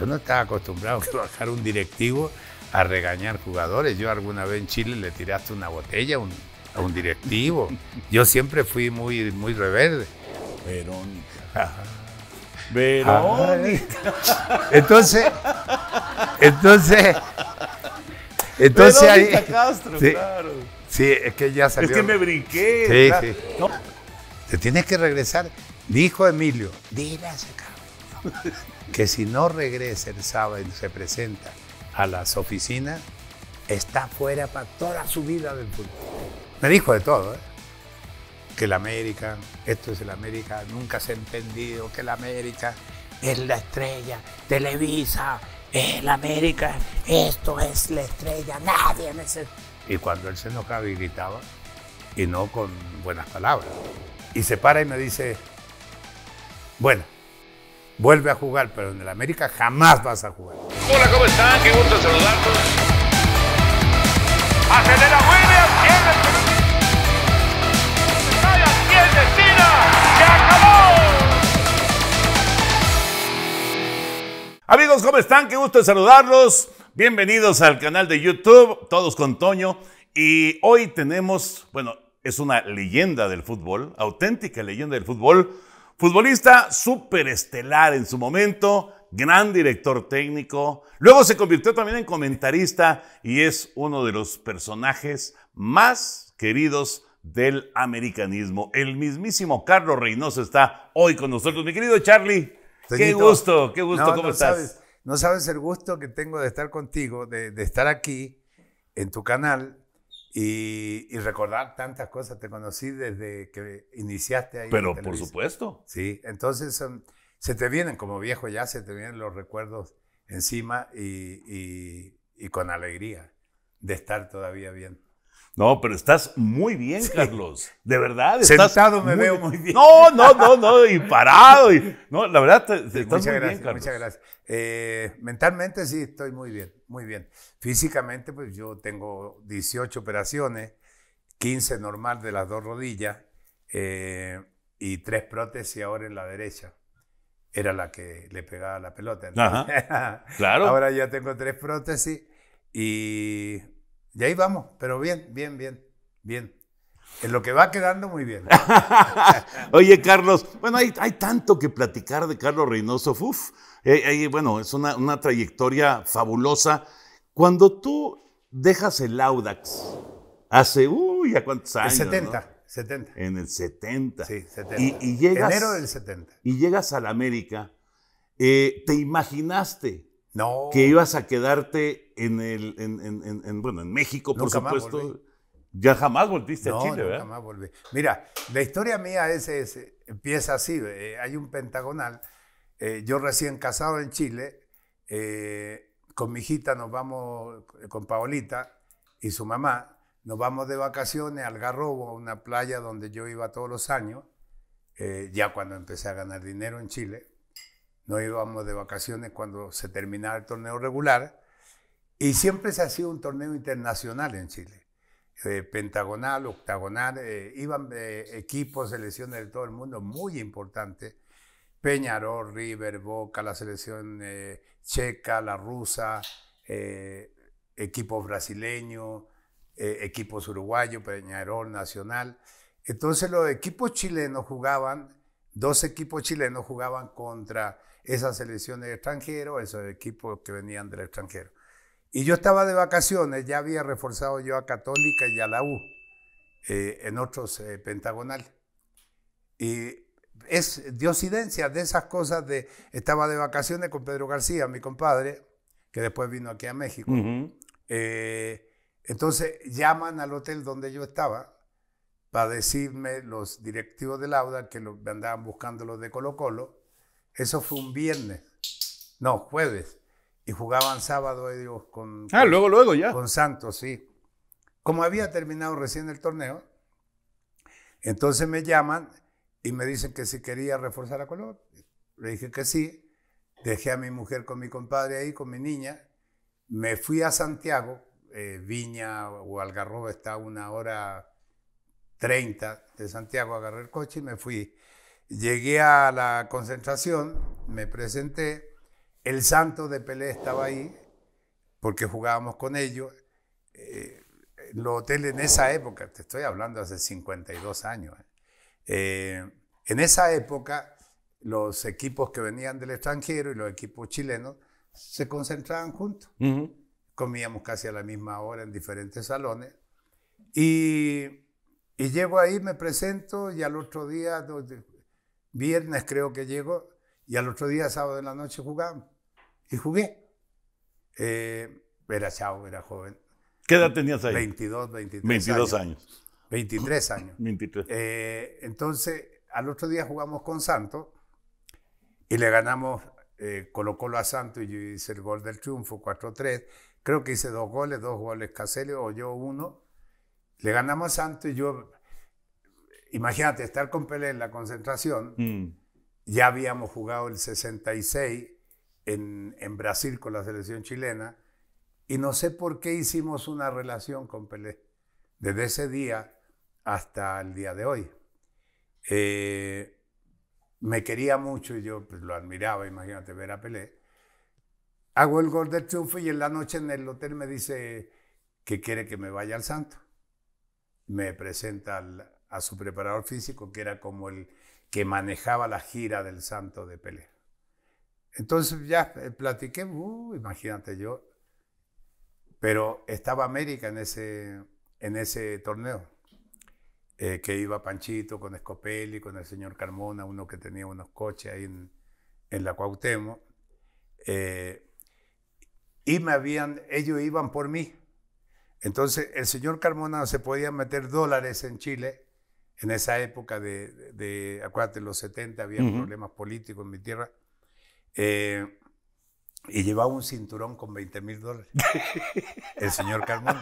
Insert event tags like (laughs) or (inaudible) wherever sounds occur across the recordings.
Yo no estaba acostumbrado a trabajar un directivo a regañar jugadores. Yo alguna vez en Chile le tiraste una botella a un directivo. Yo siempre fui muy, muy reverde. Verónica. Verónica. Ah. Entonces, entonces, entonces ahí. Castro, claro. es que ya salió. Es que me brinqué. Sí, sí. Te tienes que regresar. Dijo Emilio, dile a ese que si no regresa el sábado y se presenta a las oficinas, está fuera para toda su vida del fútbol. Me dijo de todo, ¿eh? que el América, esto es el América, nunca se ha entendido que el América es la estrella, Televisa, el América, esto es la estrella, nadie me se... Y cuando él se enojaba y gritaba, y no con buenas palabras, y se para y me dice, bueno, vuelve a jugar, pero en el América jamás vas a jugar. Hola, ¿cómo están? Qué gusto saludarlos. Amigos, ¿cómo están? Qué gusto saludarlos. Bienvenidos al canal de YouTube, todos con Toño. Y hoy tenemos, bueno, es una leyenda del fútbol, auténtica leyenda del fútbol Futbolista superestelar en su momento, gran director técnico. Luego se convirtió también en comentarista y es uno de los personajes más queridos del americanismo. El mismísimo Carlos Reynoso está hoy con nosotros. Mi querido Charlie, qué gusto, qué gusto, ¿cómo estás? no sabes el gusto que tengo de estar contigo, de estar aquí en tu canal y, recordar tantas cosas. Te conocí desde que iniciaste ahí. Pero por supuesto. Sí, entonces se te vienen como viejo ya, se te vienen los recuerdos encima y con alegría de estar todavía bien. No, pero estás muy bien, Carlos. De verdad. Sentado me veo muy bien. No, no, no, no, y parado. no, la verdad, te, estás muy bien, Carlos. Muchas gracias. Eh, mentalmente sí, estoy muy bien, muy bien. Físicamente, pues yo tengo 18 operaciones, 15 normal de las dos rodillas eh, y tres prótesis ahora en la derecha. Era la que le pegaba la pelota. Ajá, (laughs) claro. ahora ya tengo tres prótesis y y ahí vamos, pero bien, bien, bien, bien. En lo que va quedando muy bien. (laughs) Oye, Carlos, bueno, hay, hay, tanto que platicar de Carlos Reynoso. Uf, eh, eh, bueno, es una, trayectoria fabulosa. Cuando tú dejas el Audax, hace, uy, ¿a cuántos años? En El 70, 70. En el 70. Sí, 70. Y, Enero del 70. Y llegas al América. Eh, ¿Te imaginaste que ibas a quedarte en el, en, en, bueno, en México, por supuesto. ya jamás volviste a Chile, ¿verdad? Jamás volví. Mira, la historia mía es, empieza así. Eh, hay un pentagonal. Eh, yo recién casado en Chile, eh, con mi hijita nos vamos, con Paolita y su mamá, nos vamos de vacaciones al Garrobo, a una playa donde yo iba todos los años, ya cuando empecé a ganar dinero en Chile. Nos íbamos de vacaciones cuando se terminaba el torneo regular y siempre se ha sido un torneo internacional en Chile. Eh, pentagonal, octagonal, eh, iban eh, equipos, selecciones de todo el mundo muy importantes. Peñarol, River, Boca, la selección checa, la rusa, equipos brasileños, equipos uruguayos, Peñarol, Nacional. Entonces los equipos chilenos jugaban, dos equipos chilenos jugaban contra esas selecciones extranjeras, esos equipos que venían del extranjero. Y yo estaba de vacaciones, ya había reforzado yo a Católica y a la U eh, en otros eh, pentagonales. Y es diosidencia de esas cosas de, estaba de vacaciones con Pedro García, mi compadre, que después vino aquí a México. Eh, entonces llaman al hotel donde yo estaba para decirme los directivos del Lauda que andaban buscando los de Colo Colo. Eso fue un viernes, no, jueves y jugaban sábado ellos ah, con, luego, luego ya. con Santos, sí. Como había terminado recién el torneo, entonces me llaman y me dicen que si quería reforzar a Colón. Le dije que sí. Dejé a mi mujer con mi compadre ahí, con mi niña. Me fui a Santiago, eh, Viña o Algarroba está a una hora 30 de Santiago, agarré el coche y me fui. Llegué a la concentración, me presenté el santo de Pelé estaba ahí porque jugábamos con ellos. Eh, los hoteles en esa época, te estoy hablando hace 52 años, eh, eh, en esa época los equipos que venían del extranjero y los equipos chilenos se concentraban juntos. Comíamos casi a la misma hora en diferentes salones. Y, llego ahí, me presento y al otro día, viernes creo que llego, y al otro día, sábado en la noche, jugamos y jugué. Eh, era chavo, era joven. ¿Qué edad tenías ahí? 22, 23 22 años. 23 años. 23. (laughs) Eh, entonces, al otro día jugamos con Santos y le ganamos eh, a Santos y yo hice el gol del triunfo, 4-3. Creo que hice dos goles, dos goles Caselio o yo uno. Le ganamos a Santos y yo, imagínate, estar con Pelé en la concentración, mm. ya habíamos jugado el 66 en, Brasil con la selección chilena. Y no sé por qué hicimos una relación con Pelé, desde ese día hasta el día de hoy. Eh, me quería mucho y yo pues, lo admiraba, imagínate ver a Pelé. Hago el gol del triunfo y en la noche en el hotel me dice que quiere que me vaya al santo. Me presenta a su preparador físico, que era como el que manejaba la gira del santo de Pelé. Entonces ya eh, platiqué, uh, imagínate yo, pero estaba América en ese, en ese torneo, eh, que iba Panchito con escopeli con el señor Carmona, uno que tenía unos coches ahí en, la Cuauhtémoc, eh, y me habían, ellos iban por mí. Entonces el señor Carmona se podía meter dólares en Chile, en esa época de, de, acuérdate, los 70 había problemas políticos en mi tierra, eh, y llevaba un cinturón con 20 mil dólares, (laughs) el señor Carmón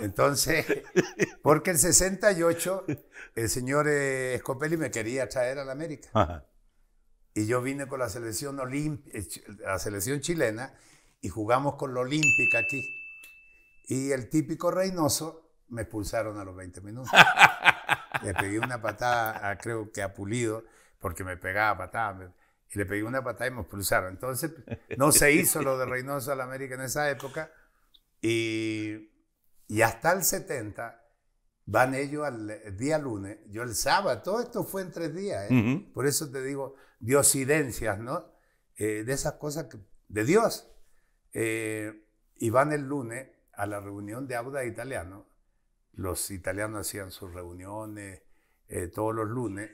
Entonces, porque el 68, el señor eh, Scopelli me quería traer a la América. Y yo vine con la selección, olímpica eh, la selección chilena y jugamos con la Olímpica aquí. Y el típico Reynoso me expulsaron a los 20 minutos. (laughs) Le pegué una patada, ah, creo que a Pulido, porque me pegaba patada y le pegué una patada y me expulsaron. Entonces, no se (laughs) hizo lo de Reynoso a la América en esa época. Y, hasta el 70 van ellos al el día lunes, yo el sábado, todo esto fue en tres días. ¿eh? Por eso te digo, diosidencias, ¿no? Eh, de esas cosas de Dios. Eh, y van el lunes a la reunión de Auda Italiano. Los italianos hacían sus reuniones todos los lunes.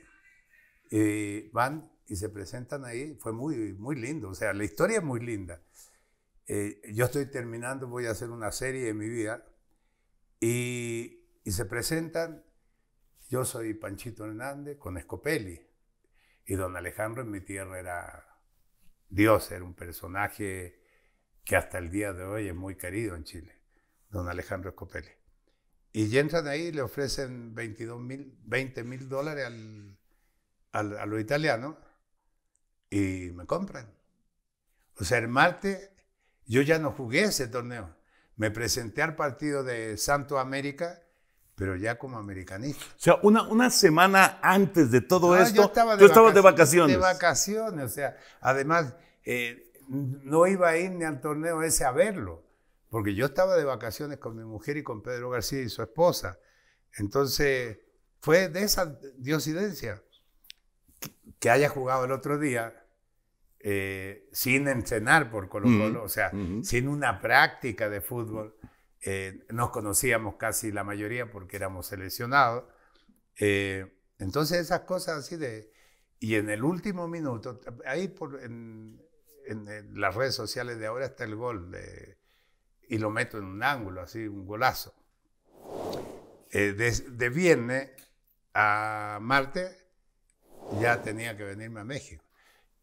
y van y se presentan ahí. Fue muy, muy lindo, o sea, la historia es muy linda. Eh, yo estoy terminando, voy a hacer una serie de mi vida y, y se presentan, yo soy Panchito Hernández con Escopeli y don Alejandro en mi tierra era Dios, era un personaje que hasta el día de hoy es muy querido en Chile, don Alejandro Escopeli. Y entran ahí y le ofrecen 22 mil, 20 mil dólares al, al, a los italianos y me compran. O sea, el martes yo ya no jugué ese torneo. Me presenté al partido de Santo América, pero ya como americanista. O sea, una, una semana antes de todo eso esto, yo estaba de de vacaciones. De vacaciones, o sea, además eh, no iba a ir ni al torneo ese a verlo, porque yo estaba de vacaciones con mi mujer y con Pedro García y su esposa. Entonces, fue de esa diosidencia que haya jugado el otro día eh, sin entrenar por Colo Colo, o sea, sin una práctica de fútbol. Eh, nos conocíamos casi la mayoría porque éramos seleccionados. Eh, entonces esas cosas así de... Y en el último minuto, ahí por, en, las redes sociales de ahora está el gol y lo meto en un ángulo, así, un golazo. de, de viernes a martes ya tenía que venirme a México.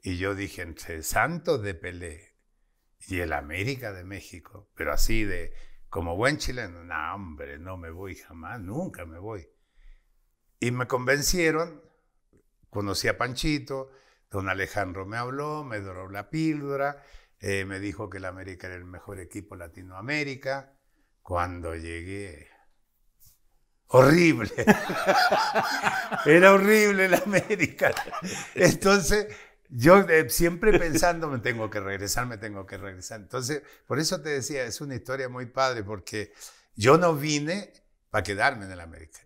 Y yo dije, entre Santos de Pelé y el América de México, pero así de, como buen chileno, no, hombre, no me voy jamás, nunca me voy. Y me convencieron, conocí a Panchito, don Alejandro me habló, me doró la píldora, eh, me dijo que el América era el mejor equipo Latinoamérica. Cuando llegué, horrible. (laughs) Era horrible el América. Entonces, yo eh, siempre pensando, me tengo que regresar, me tengo que regresar. Entonces, por eso te decía, es una historia muy padre, porque yo no vine para quedarme en el América.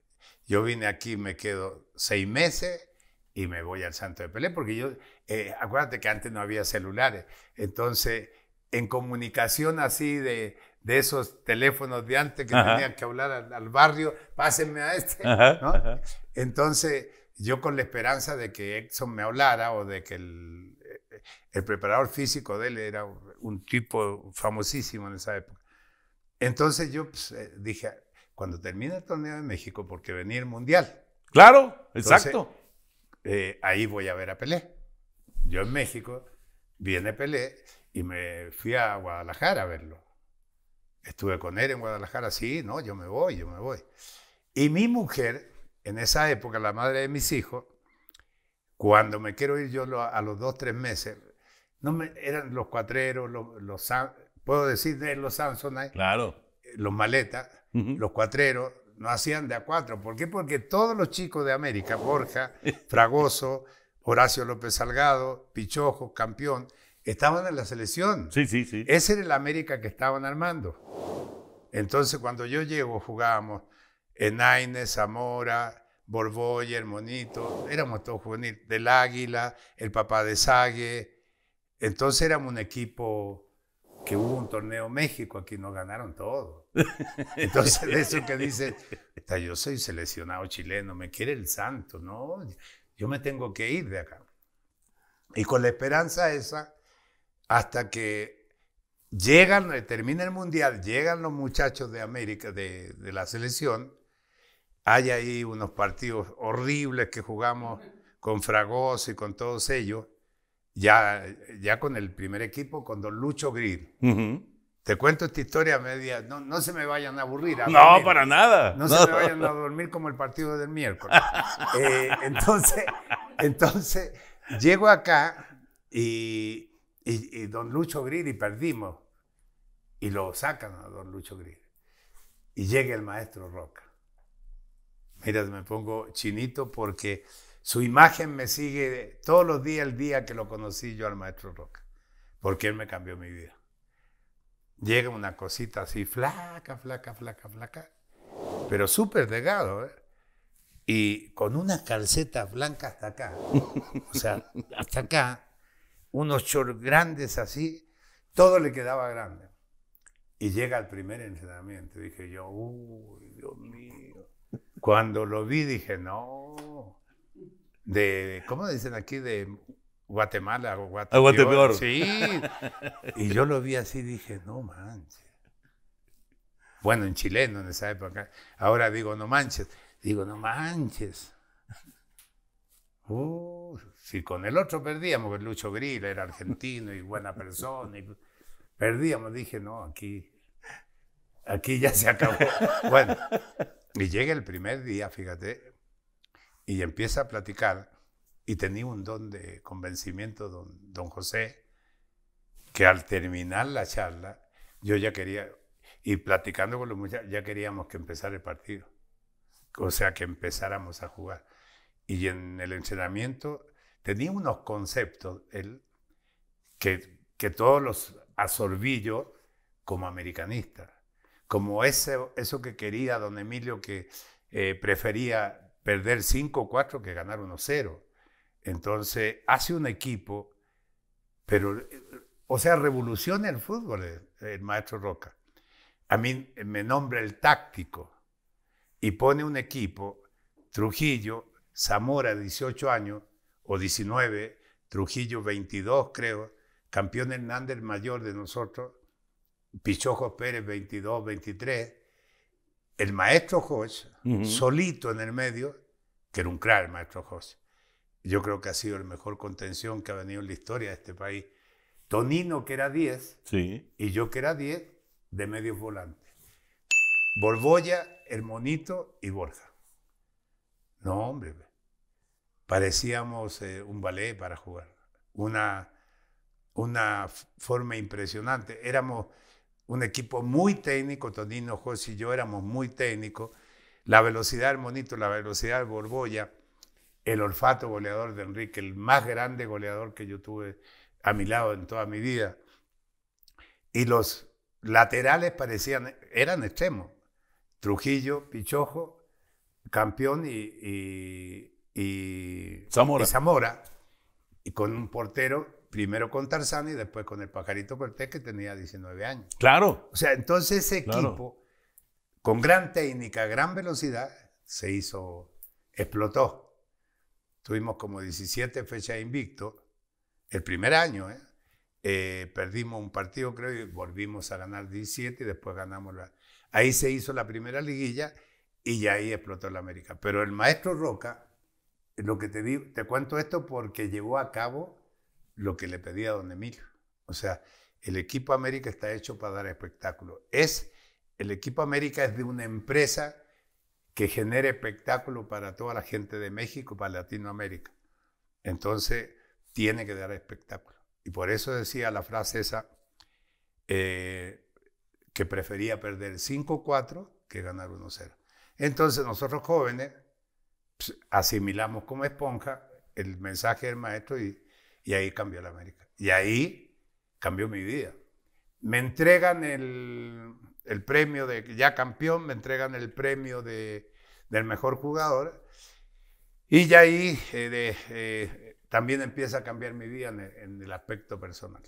Yo vine aquí, me quedo seis meses y me voy al Santo de Pelé, porque yo, eh, acuérdate que antes no había celulares. Entonces, en comunicación así de, de esos teléfonos de antes que tenían que hablar al, barrio, pásenme a este. ¿no? Entonces, yo con la esperanza de que Exxon me hablara o de que eh, el, preparador físico de él era un tipo famosísimo en esa época. Entonces yo pues, eh, dije, cuando termine el torneo de México, porque venía el Mundial. Claro, exacto. Eh, ahí voy a ver a Pelé. Yo en México, viene Pelé y me fui a Guadalajara a verlo. Estuve con él en Guadalajara, sí, no, yo me voy, yo me voy. Y mi mujer en esa época, la madre de mis hijos, cuando me quiero ir yo a los dos, tres meses, no me, eran los cuatreros, los, puedo decir de los Samsonite, claro. Eh, los maletas, los cuatreros, no hacían de a cuatro. ¿Por qué? Porque todos los chicos de América, Borja, (laughs) Fragoso, Horacio López Salgado, Pichojo, campeón, estaban en la selección. Sí, sí, sí. Ese era el América que estaban armando. Entonces, cuando yo llego, jugábamos Enaine, Zamora, Borbolla, el monito, éramos todos juveniles, del Águila, el papá de Sague. Entonces éramos un equipo que hubo un torneo México, aquí nos ganaron todo. (laughs) Entonces, eso que dice, yo soy seleccionado chileno, me quiere el santo, ¿no? Yo me tengo que ir de acá. Y con la esperanza esa, hasta que llegan, termina el mundial, llegan los muchachos de América, de, de la selección, hay ahí unos partidos horribles que jugamos con Fragoso y con todos ellos, ya, ya con el primer equipo, con Don Lucho Grill. Te cuento esta historia media, no, no se me vayan a aburrir. no, para nada. No, se me vayan a dormir como el partido del miércoles. (laughs) Eh, entonces, entonces, llego acá y, don Lucho y perdimos. Y lo sacan a don Lucho Grill. Y llega el maestro Roca. Mira, me pongo chinito porque su imagen me sigue todos los días, el día que lo conocí yo al maestro Roca, porque él me cambió mi vida. Llega una cosita así, flaca, flaca, flaca, flaca, pero súper delgado, ¿eh? y con unas calcetas blancas hasta acá, o sea, (laughs) hasta acá, unos shorts grandes así, todo le quedaba grande. Y llega el primer entrenamiento, dije yo, uy, Dios mío cuando lo vi dije, no, de, ¿cómo dicen aquí? De Guatemala o Guatemala. Sí. y yo lo vi así dije, no manches. Bueno, en chileno en esa época. Ahora digo, no manches. Digo, no manches. si con el otro perdíamos, que Lucho Grill era argentino y buena persona, y perdíamos, dije, no, aquí, aquí ya se acabó. Bueno, y llega el primer día, fíjate, y empieza a platicar, y tenía un don de convencimiento, don, don José, que al terminar la charla, yo ya quería, y platicando con los muchachos, ya queríamos que empezara el partido. O sea, que empezáramos a jugar. Y en el entrenamiento tenía unos conceptos, él, que, que todos los absorbí yo como americanista como ese, eso que quería don Emilio, que eh, prefería perder 5 o 4 que ganar 1-0. Entonces, hace un equipo, pero, eh, o sea, revoluciona el fútbol el, eh, el maestro Roca. A mí me nombra el táctico y pone un equipo, Trujillo, Zamora, 18 años o 19, Trujillo, 22 creo, campeón Hernández mayor de nosotros, Pichojos Pérez 22, 23, el maestro José solito en el medio, que era un crack el maestro José. Yo creo que ha sido el mejor contención que ha venido en la historia de este país. Tonino, que era 10, sí. y yo, que era 10, de medios volantes. Borboya, el monito y Borja. No, hombre, parecíamos eh, un ballet para jugar. Una, una forma impresionante. Éramos un equipo muy técnico, Tonino, José y yo éramos muy técnicos, la velocidad del Monito, la velocidad del Borbolla, el olfato goleador de Enrique, el más grande goleador que yo tuve a mi lado en toda mi vida. Y los laterales parecían, eran extremos. Trujillo, Pichojo, campeón y, Zamora. Y Zamora, y con un portero primero con Tarzán y después con el pajarito Cortés, que tenía 19 años. Claro. O sea, entonces ese equipo, con gran técnica, gran velocidad, se hizo, explotó. Tuvimos como 17 fechas invicto, el primer año, ¿eh? Eh, perdimos un partido, creo, y volvimos a ganar 17 y después ganamos la... Ahí se hizo la primera liguilla y ya ahí explotó la América. Pero el maestro Roca, lo que te digo, te cuento esto porque llevó a cabo lo que le pedía don Emilio. O sea, el equipo América está hecho para dar espectáculo. Es, el equipo América es de una empresa que genera espectáculo para toda la gente de México, para Latinoamérica. Entonces, tiene que dar espectáculo. Y por eso decía la frase esa, eh, que prefería perder 5-4 que ganar 1-0. Entonces, nosotros jóvenes pues, asimilamos como esponja el mensaje del maestro y y ahí cambió la América. Y ahí cambió mi vida. Me entregan el, premio de ya campeón, me entregan el premio de, del mejor jugador. Y ya ahí eh, eh, también empieza a cambiar mi vida en el aspecto personal.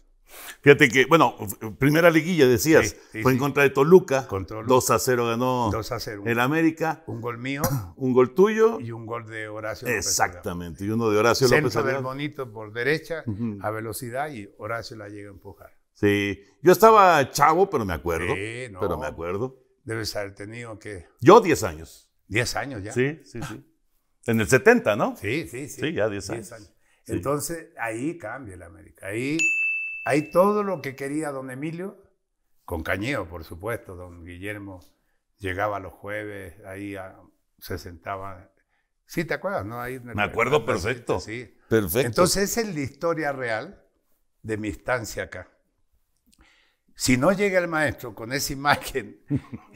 Fíjate que, bueno, primera liguilla decías, fue en contra de Toluca, 2 a 0 ganó 2 el América. Un gol mío. (clears throat) Un gol tuyo. Y un gol de Horacio López Exactamente, y uno de Horacio Centro López Centro del Bonito por derecha, a velocidad, y Horacio la llega a empujar. Sí, yo estaba chavo, pero me acuerdo. Sí, no, pero me acuerdo. Debes haber tenido que... Yo 10 años. 10 años ya. Sí, sí, sí. en el 70, ¿no? Sí, sí, sí. Sí, ya 10 años. 10 años. Entonces, ahí cambia el América. Ahí hay todo lo que quería don Emilio, con cañeo, por supuesto. Don Guillermo llegaba los jueves, ahí ah, se sentaba. ¿Sí te acuerdas? No? Ahí me, acuerdo perfecto. Sí. Perfecto. Entonces, esa es la historia real de mi estancia acá. Si no llega el maestro con esa imagen (laughs)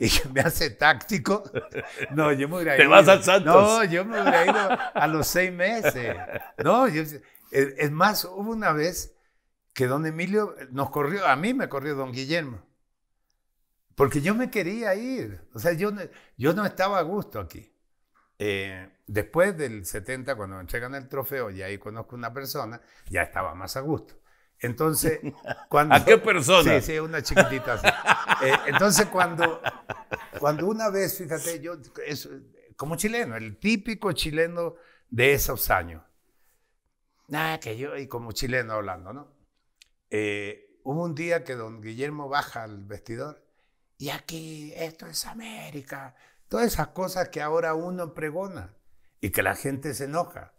y me hace táctico, (laughs) no, yo me hubiera ido. Te vas al Santos. No, yo me hubiera ido a los seis meses. No, yo, es más, hubo una vez que don Emilio eh, nos corrió, a mí me corrió don Guillermo, porque yo me quería ir, o sea, yo, yo no estaba a gusto aquí. Eh, después del 70, cuando me entregan el trofeo, y ahí conozco una persona, ya estaba más a gusto. Entonces, (laughs) cuando... ¿A qué persona? Sí, sí, una chiquitita eh, entonces, cuando, cuando una vez, fíjate, yo, como chileno, el típico chileno de esos años. Nada, que yo, y como chileno hablando, ¿no? Eh, hubo un día que don Guillermo baja al vestidor y aquí, esto es América, todas esas cosas que ahora uno pregona y que la gente se enoja.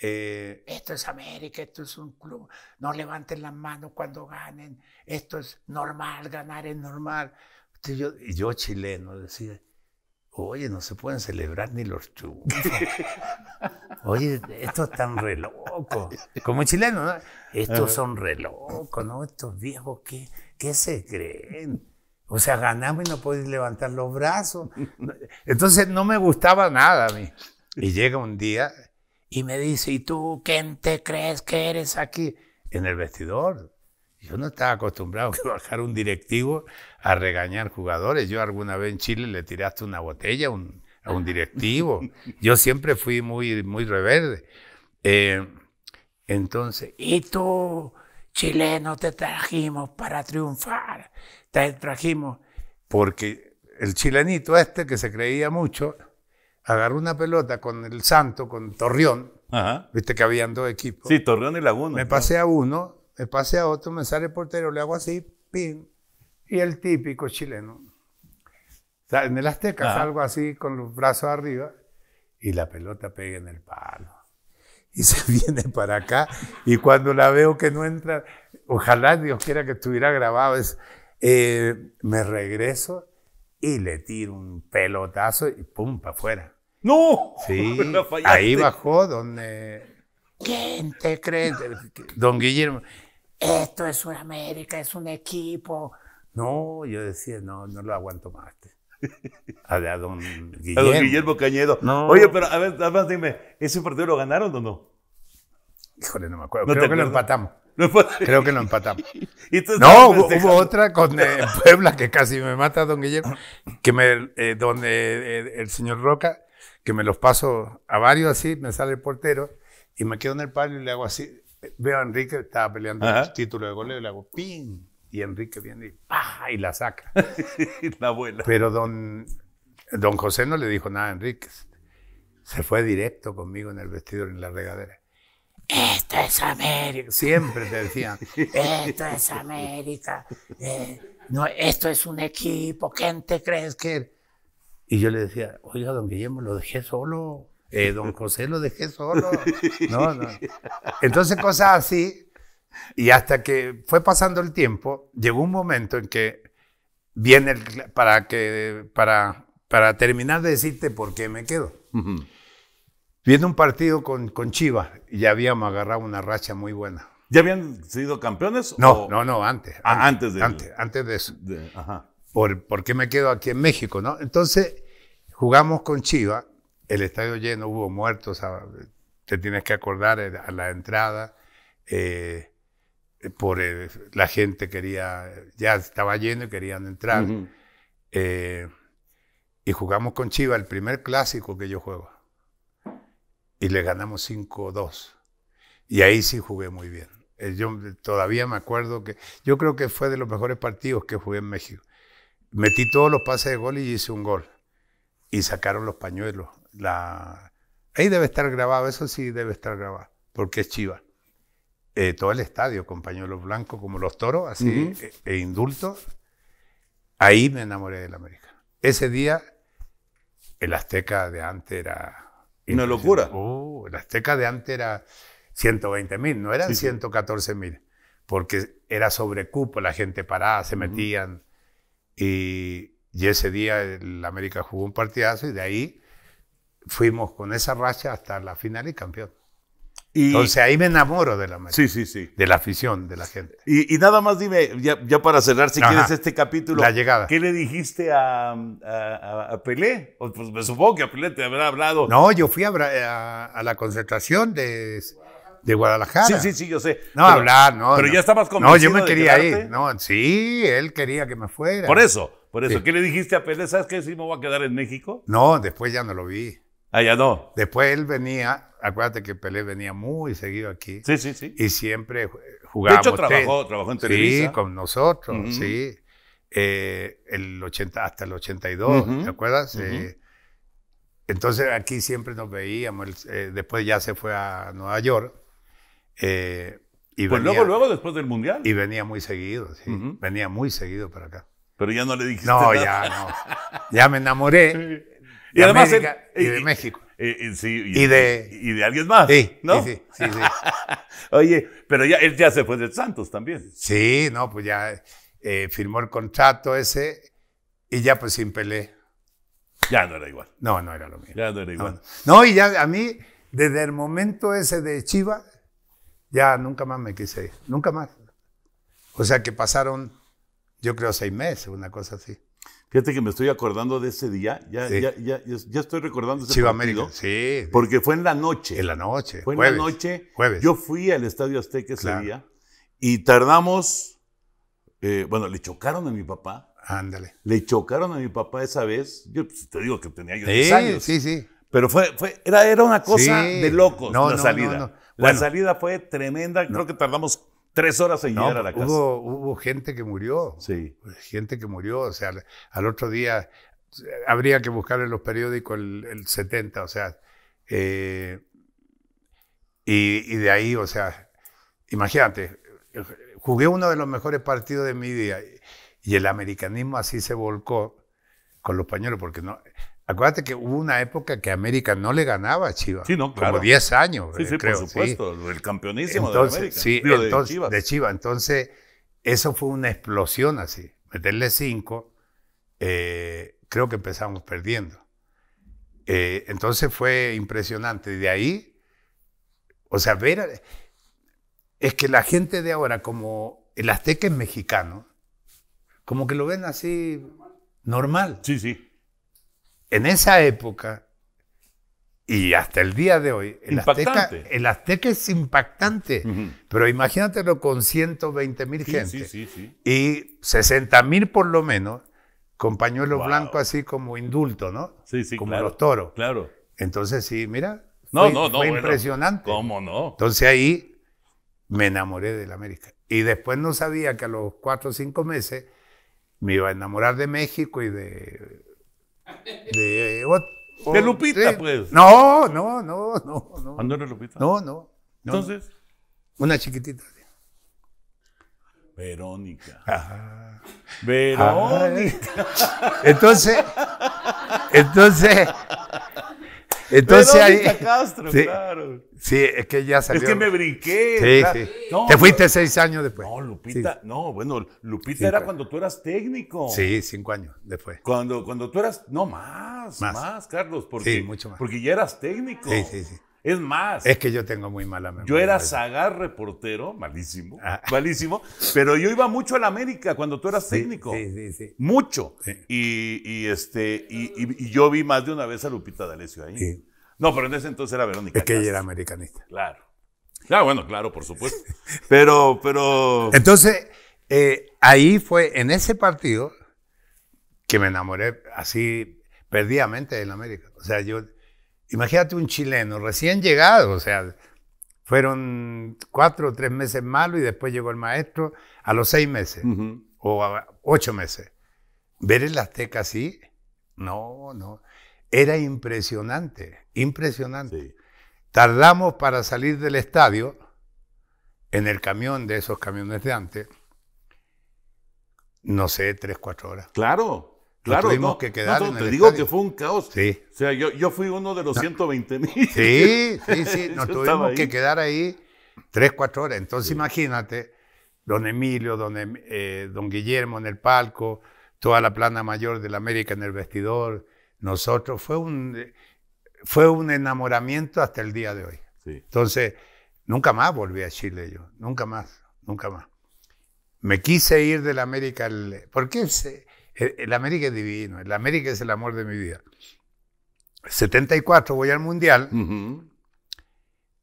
Eh, esto es América, esto es un club, no levanten las manos cuando ganen, esto es normal, ganar es normal. Y yo chileno decía, Oye, no se pueden celebrar ni los triunfos. Oye, estos están re Como chileno, ¿no? Estos son re locos, ¿no? Estos viejos, ¿qué, qué se creen? O sea, ganamos y no podéis levantar los brazos. Entonces no me gustaba nada a mí. Y llega un día y me dice, ¿y tú quién te crees que eres aquí? En el vestidor. Yo no estaba acostumbrado a bajar un directivo a regañar jugadores. Yo alguna vez en Chile le tiraste una botella a un directivo. (laughs) Yo siempre fui muy, muy reverde. Eh, entonces, ¿y tú, chileno, te trajimos para triunfar? Te trajimos. Porque el chilenito este, que se creía mucho, agarró una pelota con el Santo, con Torreón. Viste que habían dos equipos. Sí, Torreón y Laguna. Me pasé a uno, me pasé a otro, me sale el portero, le hago así, ¡pim! el típico chileno. en el Azteca algo así con los brazos arriba y la pelota pega en el palo. Y (laughs) se viene para acá y cuando la veo que no entra, ojalá Dios quiera que estuviera grabado, es, eh, me regreso y le tiro un pelotazo y pum, para afuera. ¡No! Sí, (laughs) ahí bajó donde... ¿Quién te cree? Don Guillermo, esto es Sudamérica, es un equipo, no, yo decía, no, no lo aguanto más. (laughs) A, don Guillermo. don Guillermo Cañedo. Oye, pero a ver, además dime, ¿ese partido lo ganaron o no? Híjole, no me acuerdo. (laughs) Creo que lo empatamos. Creo que lo empatamos. no, hubo, otra con eh, Puebla que casi me mata, don Guillermo, que eh, donde eh, el señor Roca, que me los paso a varios así, me sale el portero y me quedo en el palo y le hago así. Veo a Enrique, estaba peleando el título de goleo y le hago ¡ping! Y Enrique viene y y la saca. (laughs) la abuela. Pero don, don José no le dijo nada a Enrique. Se fue directo conmigo en el vestidor, en la regadera. Esto es América. Siempre te decían, esto es América. Eh, no, esto es un equipo. ¿Quién te crees que Y yo le decía, oiga, don Guillermo, lo dejé solo. Eh, don José lo dejé solo. No, no. Entonces, cosas así (laughs) Y hasta que fue pasando el tiempo, llegó un momento en que viene el, para, que, para, para terminar de decirte por qué me quedo. Viene un partido con, con Chivas y ya habíamos agarrado una racha muy buena. ¿Ya habían sido campeones? No, no, no, antes. Ah, antes, antes, de antes, de eso. Por, ¿Por qué me quedo aquí en México? ¿no? Entonces, jugamos con Chivas, el estadio lleno, hubo muertos, ah, te tienes que acordar eh, a la entrada. Eh, eh, por eh, la gente quería, ya estaba lleno y querían entrar. Eh, y jugamos con Chiva, el primer clásico que yo juego. Y le ganamos 5-2. Y ahí sí jugué muy bien. Yo todavía me acuerdo que, yo creo que fue de los mejores partidos que jugué en México. Metí todos los pases de gol y hice un gol. Y sacaron los pañuelos. La... Ahí debe estar grabado, eso sí debe estar grabado, porque es Chiva. Eh, todo el estadio con pañuelos blancos como los toros, así, e, e, indultos. Ahí me enamoré del América. Ese día, el Azteca de antes era... Una locura. Uh, el Azteca de antes era 120 mil, no eran 114 mil, porque era sobre cupo, la gente paraba, se metían. Y, y, ese día el América jugó un partidazo y de ahí fuimos con esa racha hasta la final y campeón. Y, Entonces ahí me enamoro de la De la afición, de la gente. Y, nada más dime, ya, para cerrar, si quieres este capítulo. La llegada. ¿Qué le dijiste a, Pelé? Pues me supongo que a Pelé te habrá hablado. No, yo fui a, a la concentración de, Guadalajara. Sí, sí, sí, yo sé. pero, hablar, no. Pero ya estabas convencido No, yo me quería ir. sí, él quería que me fuera. Por eso, por eso. ¿Qué le dijiste a Pelé? ¿Sabes qué? si me voy a quedar en México. No, después ya no lo vi. Allá no. Después él venía, acuérdate que Pelé venía muy seguido aquí. Sí, sí, sí. Y siempre jugaba. De hecho, trabajó, trabajó en Televisa. Sí, con nosotros, sí. Eh, el 80, hasta el 82, ¿te acuerdas? Eh, entonces aquí siempre nos veíamos. Eh, después ya se fue a Nueva York. Y pues luego, luego después del Mundial. Y venía muy seguido, sí. Venía muy seguido para acá. Pero ya no le dijiste. No, ya no. Ya me enamoré. (laughs) y de además de México. Y, de, y de alguien más. Sí, ¿no? sí, sí, (laughs) Oye, pero ya, él ya se fue de Santos también. Sí, no, pues ya eh, firmó el contrato ese y ya pues sin Pelé. Ya no era igual. No, no era lo mismo. Ya no era igual. No, y ya a mí, desde el momento ese de Chiva, ya nunca más me quise ir. Nunca más. O sea que pasaron, yo creo, seis meses, una cosa así. Fíjate que me estoy acordando de ese día, ya, estoy recordando ese partido, sí. Porque fue en la noche. En la noche. Fue en la noche. Jueves. Yo fui al Estadio Azteca ese día y tardamos, eh, bueno, le chocaron a mi papá. Ándale. Le chocaron a mi papá esa vez. Yo pues, te digo que tenía yo 10 años. Sí, sí. Pero fue, fue era, era una cosa de locos la salida. la salida fue tremenda. Creo que tardamos Tres horas en a la pues, casa. Hubo, gente que murió. Sí. Gente que murió. O sea, al otro día eh, habría que buscar en los periódicos el, 70, o sea. Eh, y, y, de ahí, o sea, imagínate, jugué uno de los mejores partidos de mi vida y el americanismo así se volcó con los españoles, porque no, Acuérdate que hubo una época que América no le ganaba a Chivas. Sí, no, Como 10 años, sí, sí, eh, Por supuesto, el campeonísimo de América. Sí, entonces, de Chivas. Entonces, eso fue una explosión así. Meterle 5, eh, creo que empezamos perdiendo. Eh, entonces fue impresionante. De ahí, o sea, ver. Es que la gente de ahora, como el azteca es mexicano, como que lo ven así normal. Sí, sí en esa época y hasta el día de hoy, el, azteca, es impactante, pero imagínatelo con 120 mil gente y 60 mil por lo menos con pañuelos blancos así como indulto, ¿no? Sí, sí, como los toros. Claro. Entonces sí, mira, no, no, no, impresionante. ¿Cómo no? Entonces ahí me enamoré de América. Y después no sabía que a los cuatro o cinco meses me iba a enamorar de México y de eh, oh, De, Lupita, pues. No, no, no, no. no. ¿Cuándo era Lupita? No, no. Entonces. Una chiquitita. Verónica. Ah. Verónica. Ah. Entonces, entonces, entonces ahí. Castro, sí, claro. Sí, es que ya salió. Es que me brinqué. Sí, sí. Te fuiste seis años después. No, Lupita. No, bueno, Lupita era cuando tú eras técnico. Sí, cinco años después. Cuando, cuando tú eras. No, más. Más, Carlos. Porque, mucho más. Porque ya eras técnico. Sí, sí, sí. Es más. Es que yo tengo muy mala memoria. Yo era zagar reportero, malísimo, ah. (laughs) malísimo, pero yo iba mucho a la América cuando tú eras técnico. Sí, sí, sí. Mucho. Y, este, y, yo vi más de una vez a Lupita D'Alessio ahí. No, pero en ese entonces era Verónica. Es que ella era americanista. Claro. Ah, bueno, claro, por supuesto. (laughs) Pero, pero. Entonces, eh, ahí fue en ese partido que me enamoré así perdidamente del América. O sea, yo Imagínate un chileno recién llegado, o sea, fueron cuatro o tres meses malos y después llegó el maestro a los seis meses o a ocho meses. Ver el Azteca así, no, no. Era impresionante, impresionante. Tardamos para salir del estadio en el camión de esos camiones de antes, no sé, tres, cuatro horas. Claro. Claro, que quedar te digo que fue un caos. O sea, yo, fui uno de los 120 mil. Sí, sí, (laughs) sí. Nos tuvimos que quedar ahí tres, cuatro horas. Entonces, imagínate, don Emilio, don, em, eh, don Guillermo en el palco, toda la plana mayor de la América en el vestidor. Nosotros, fue un, fue un enamoramiento hasta el día de hoy. Entonces, nunca más volví a Chile yo. Nunca más, nunca más. Me quise ir de la América. ¿Por porque se, el, América es divino, el América es el amor de mi vida. 74 voy al Mundial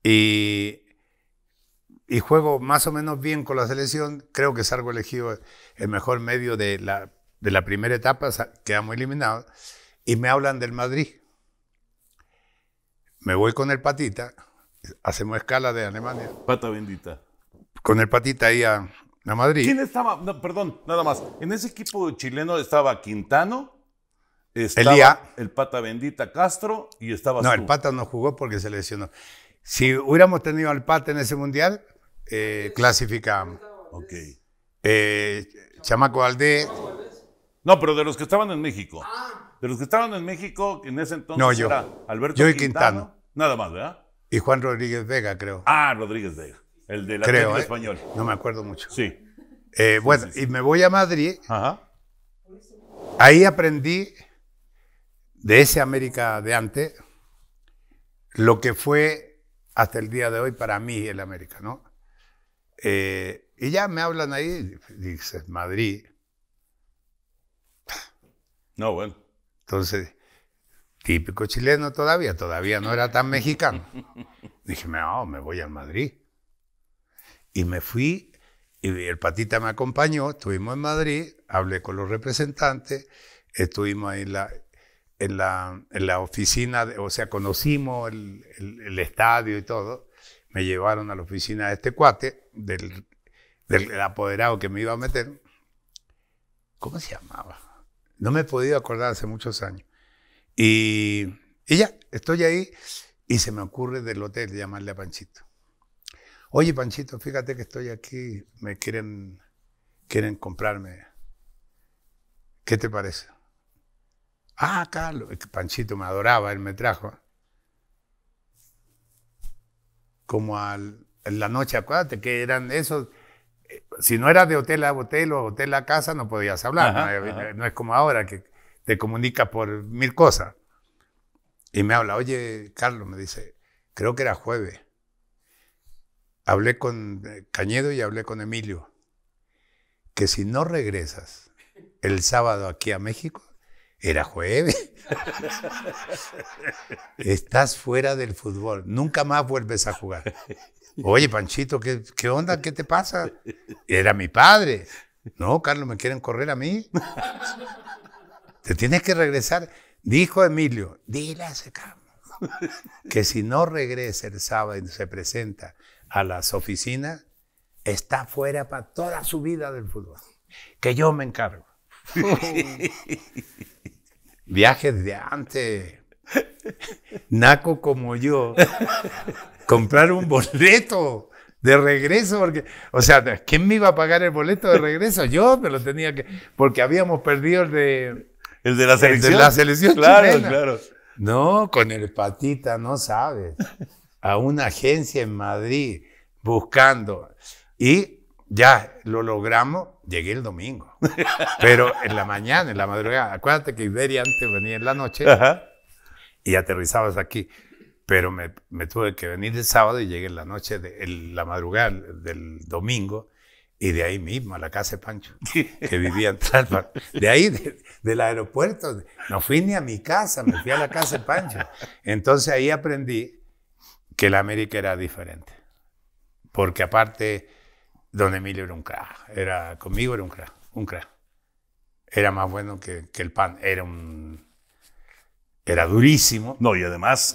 y, y, juego más o menos bien con la selección. Creo que salgo elegido el mejor medio de la, de la primera etapa, quedamos eliminados. Y me hablan del Madrid. Me voy con el Patita, hacemos escala de Alemania. Pata bendita. Con el Patita ahí a, Madrid. ¿Quién estaba? No, perdón, nada más. En ese equipo chileno estaba Quintano, estaba el Pata Bendita Castro y estaba. No, el Pata no jugó porque se lesionó. Si hubiéramos tenido al Pata en ese mundial, eh, Clasificamos Ok. Eh, Chamaco Alde No, pero de los que estaban en México. De los que estaban en México, en ese entonces no, yo. Alberto yo y Quintano. Nada más, ¿verdad? Y Juan Rodríguez Vega, creo. Ah, Rodríguez Vega. El de la Creo, ¿eh? español. No me acuerdo mucho. Sí. Eh, bueno, y me voy a Madrid. Ahí aprendí de ese América de antes lo que fue hasta el día de hoy para mí el América, ¿no? Eh, y ya me hablan ahí, dices, Madrid. No, bueno. Entonces, típico chileno todavía, todavía no era tan mexicano. (laughs) Dije, me voy a Madrid. Y me fui, y el patita me acompañó, estuvimos en Madrid, hablé con los representantes, estuvimos ahí en la, en en la oficina, o sea, conocimos el, el, estadio y todo. Me llevaron a la oficina de este cuate, del, del apoderado que me iba a meter. ¿Cómo se llamaba? No me he podido acordar hace muchos años. Y, y ya, estoy ahí y se me ocurre del hotel llamarle a Panchito. Oye, Panchito, fíjate que estoy aquí, me quieren, quieren comprarme. ¿Qué te parece? Ah, Carlos, Panchito me adoraba, él me trajo. Como en la noche, acuérdate que eran esos. Eh, si no era de hotel a hotel o hotel a casa, no podías hablar. no, no es como ahora que te comunica por mil cosas. Y me habla, oye, Carlos, me dice, creo que era jueves hablé con eh, Cañedo y hablé con Emilio, que si no regresas el sábado aquí a México, era jueves. (laughs) Estás fuera del fútbol, nunca más vuelves a jugar. Oye, Panchito, ¿qué, onda? ¿Qué te pasa? Era mi padre. No, Carlos, me quieren correr a mí. Te tienes que regresar. Dijo Emilio, dile a ese que si no regresa el sábado y se presenta a las oficinas, está fuera para toda su vida del fútbol, que yo me encargo. (laughs) Viajes de antes. Naco como yo, comprar un boleto de regreso, porque, o sea, ¿quién me iba a pagar el boleto de regreso? Yo me lo tenía que, porque habíamos perdido el de, el de la selección. claro, claro. No, con el patita, no sabes a una agencia en Madrid buscando. Y ya lo logramos, llegué el domingo. (laughs) Pero en la mañana, en la madrugada, acuérdate que Iberia antes venía en la noche y aterrizabas aquí. Pero me, tuve que venir el sábado y llegué en la noche, de, en la madrugada del domingo. Y de ahí mismo, a la casa de Pancho, (laughs) que vivía en Tlalpan. De ahí, del aeropuerto, no fui ni a mi casa, me fui a la casa de Pancho. Entonces ahí aprendí que la América era diferente. Porque aparte, don Emilio era un crack. Era, conmigo era un crack, un Era más bueno que, el pan. Era un era durísimo. No, y además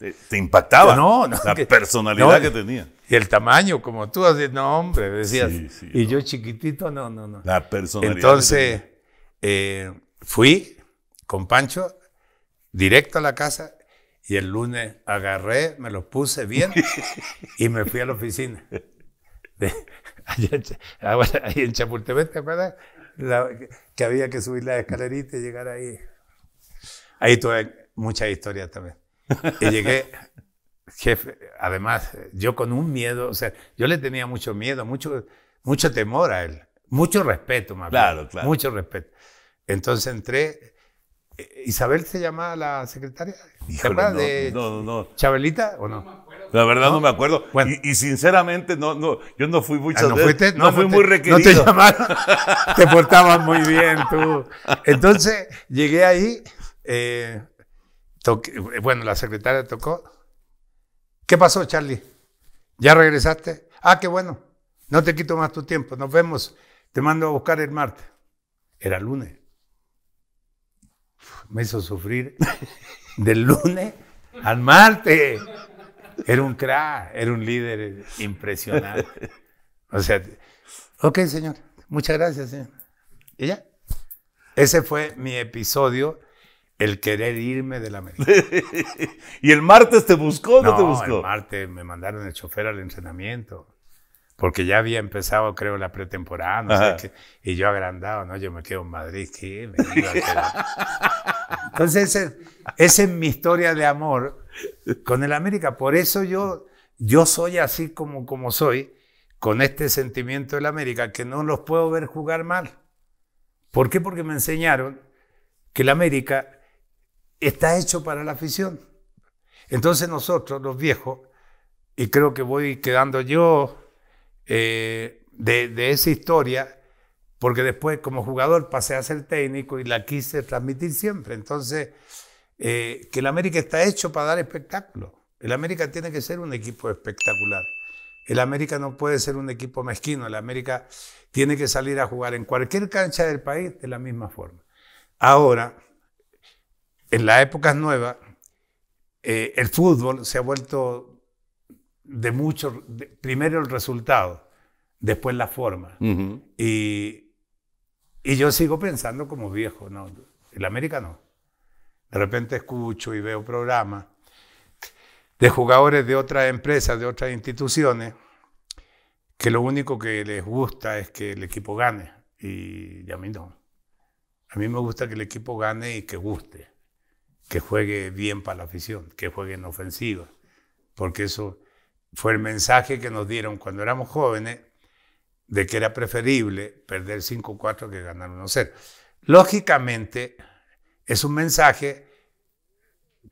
eh, te, impactaba la personalidad que tenía. Y el tamaño, como tú haces, no, hombre, decías. y yo chiquitito, no, no, no. La personalidad. Entonces, eh, fui con Pancho directo a la casa y el lunes agarré, me los puse bien (laughs) y me fui a la oficina. De, (laughs) ah, ahí en Chapultepec, ¿te que había que subir la escalerita y llegar ahí. Ahí tuve muchas historias también. Y llegué, (laughs) jefe, además, yo con un miedo, o sea, yo le tenía mucho miedo, mucho, mucho temor a él, mucho respeto más claro, bien, claro. mucho respeto. Entonces entré, eh, Isabel se llamaba la secretaria, de no, no, Chabelita o no? La verdad no, me acuerdo. Y, sinceramente, no, no, yo no fui muy... Ah, ¿no fui muy requerido. No te llamaron. (laughs) te portabas muy bien tú. Entonces, llegué ahí. Eh, bueno, la secretaria tocó. ¿Qué pasó, Charlie? ¿Ya regresaste? Ah, qué bueno. No te quito más tu tiempo. Nos vemos. Te mando a buscar el martes. Era lunes. Me hizo sufrir del lunes al martes. Era un crack, era un líder impresionante. O sea, ok, señor. Muchas gracias, señor. ¿Y ya? Ese fue mi episodio, el querer irme de la América. (laughs) ¿Y el martes te buscó o no, no te buscó? El martes me mandaron el chofer al entrenamiento porque ya había empezado, creo, la pretemporada, no sé qué, y yo agrandado, ¿no? Yo me quedo en Madrid, (laughs) Entonces, esa es mi historia de amor con el América. Por eso yo, yo soy así como, como soy, con este sentimiento del América, que no los puedo ver jugar mal. ¿Por qué? Porque me enseñaron que el América está hecho para la afición. Entonces nosotros, los viejos, y creo que voy quedando yo, eh, de, esa historia, porque después como jugador pasé a ser técnico y la quise transmitir siempre. Entonces, eh, que el América está hecho para dar espectáculo. El América tiene que ser un equipo espectacular. El América no puede ser un equipo mezquino. El América tiene que salir a jugar en cualquier cancha del país de la misma forma. Ahora, en las épocas nuevas, eh, el fútbol se ha vuelto de mucho, primero el resultado, después la forma. y, y, yo sigo pensando como viejo, ¿no? El América no. De repente escucho y veo programas de jugadores de otras empresas, de otras instituciones, que lo único que les gusta es que el equipo gane. Y, y a mí no. A mí me gusta que el equipo gane y que guste, que juegue bien para la afición, que juegue en ofensiva, porque eso fue el mensaje que nos dieron cuando éramos jóvenes de que era preferible perder 5-4 que ganar 1-0. Lógicamente, es un mensaje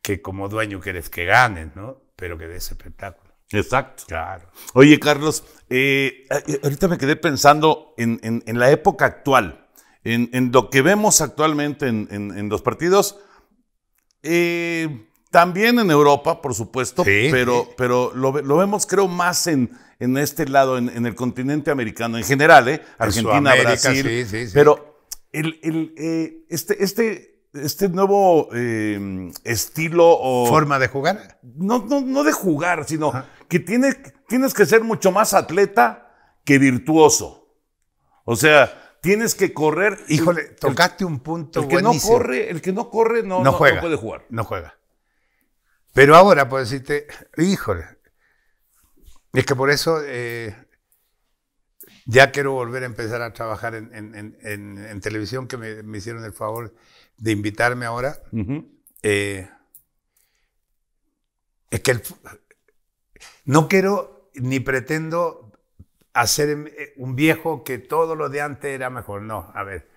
que como dueño quieres que ganes, ¿no? Pero que des espectáculo. Exacto. Claro. Oye, Carlos, eh, eh, ahorita me quedé pensando en, la época actual, en, lo que vemos actualmente en, los partidos. Eh, también en Europa, por supuesto, pero, pero lo, vemos, creo, más en, en este lado, en, el continente americano en general, ¿eh? Argentina, Brasil. pero el, el, eh, este, este, este nuevo eh, estilo o. ¿Forma de jugar? No, no, no de jugar, sino que tiene, tienes que ser mucho más atleta que virtuoso. O sea. Tienes que correr. Híjole, tocaste un punto. El que no corre, el que no corre no, no puede jugar. No juega. Pero ahora puedo decirte, híjole, es que por eso eh, ya quiero volver a empezar a trabajar en, televisión, que me, hicieron el favor de invitarme ahora. Eh, es que no quiero ni pretendo hacer eh, un viejo que todo lo de antes era mejor. No, a ver.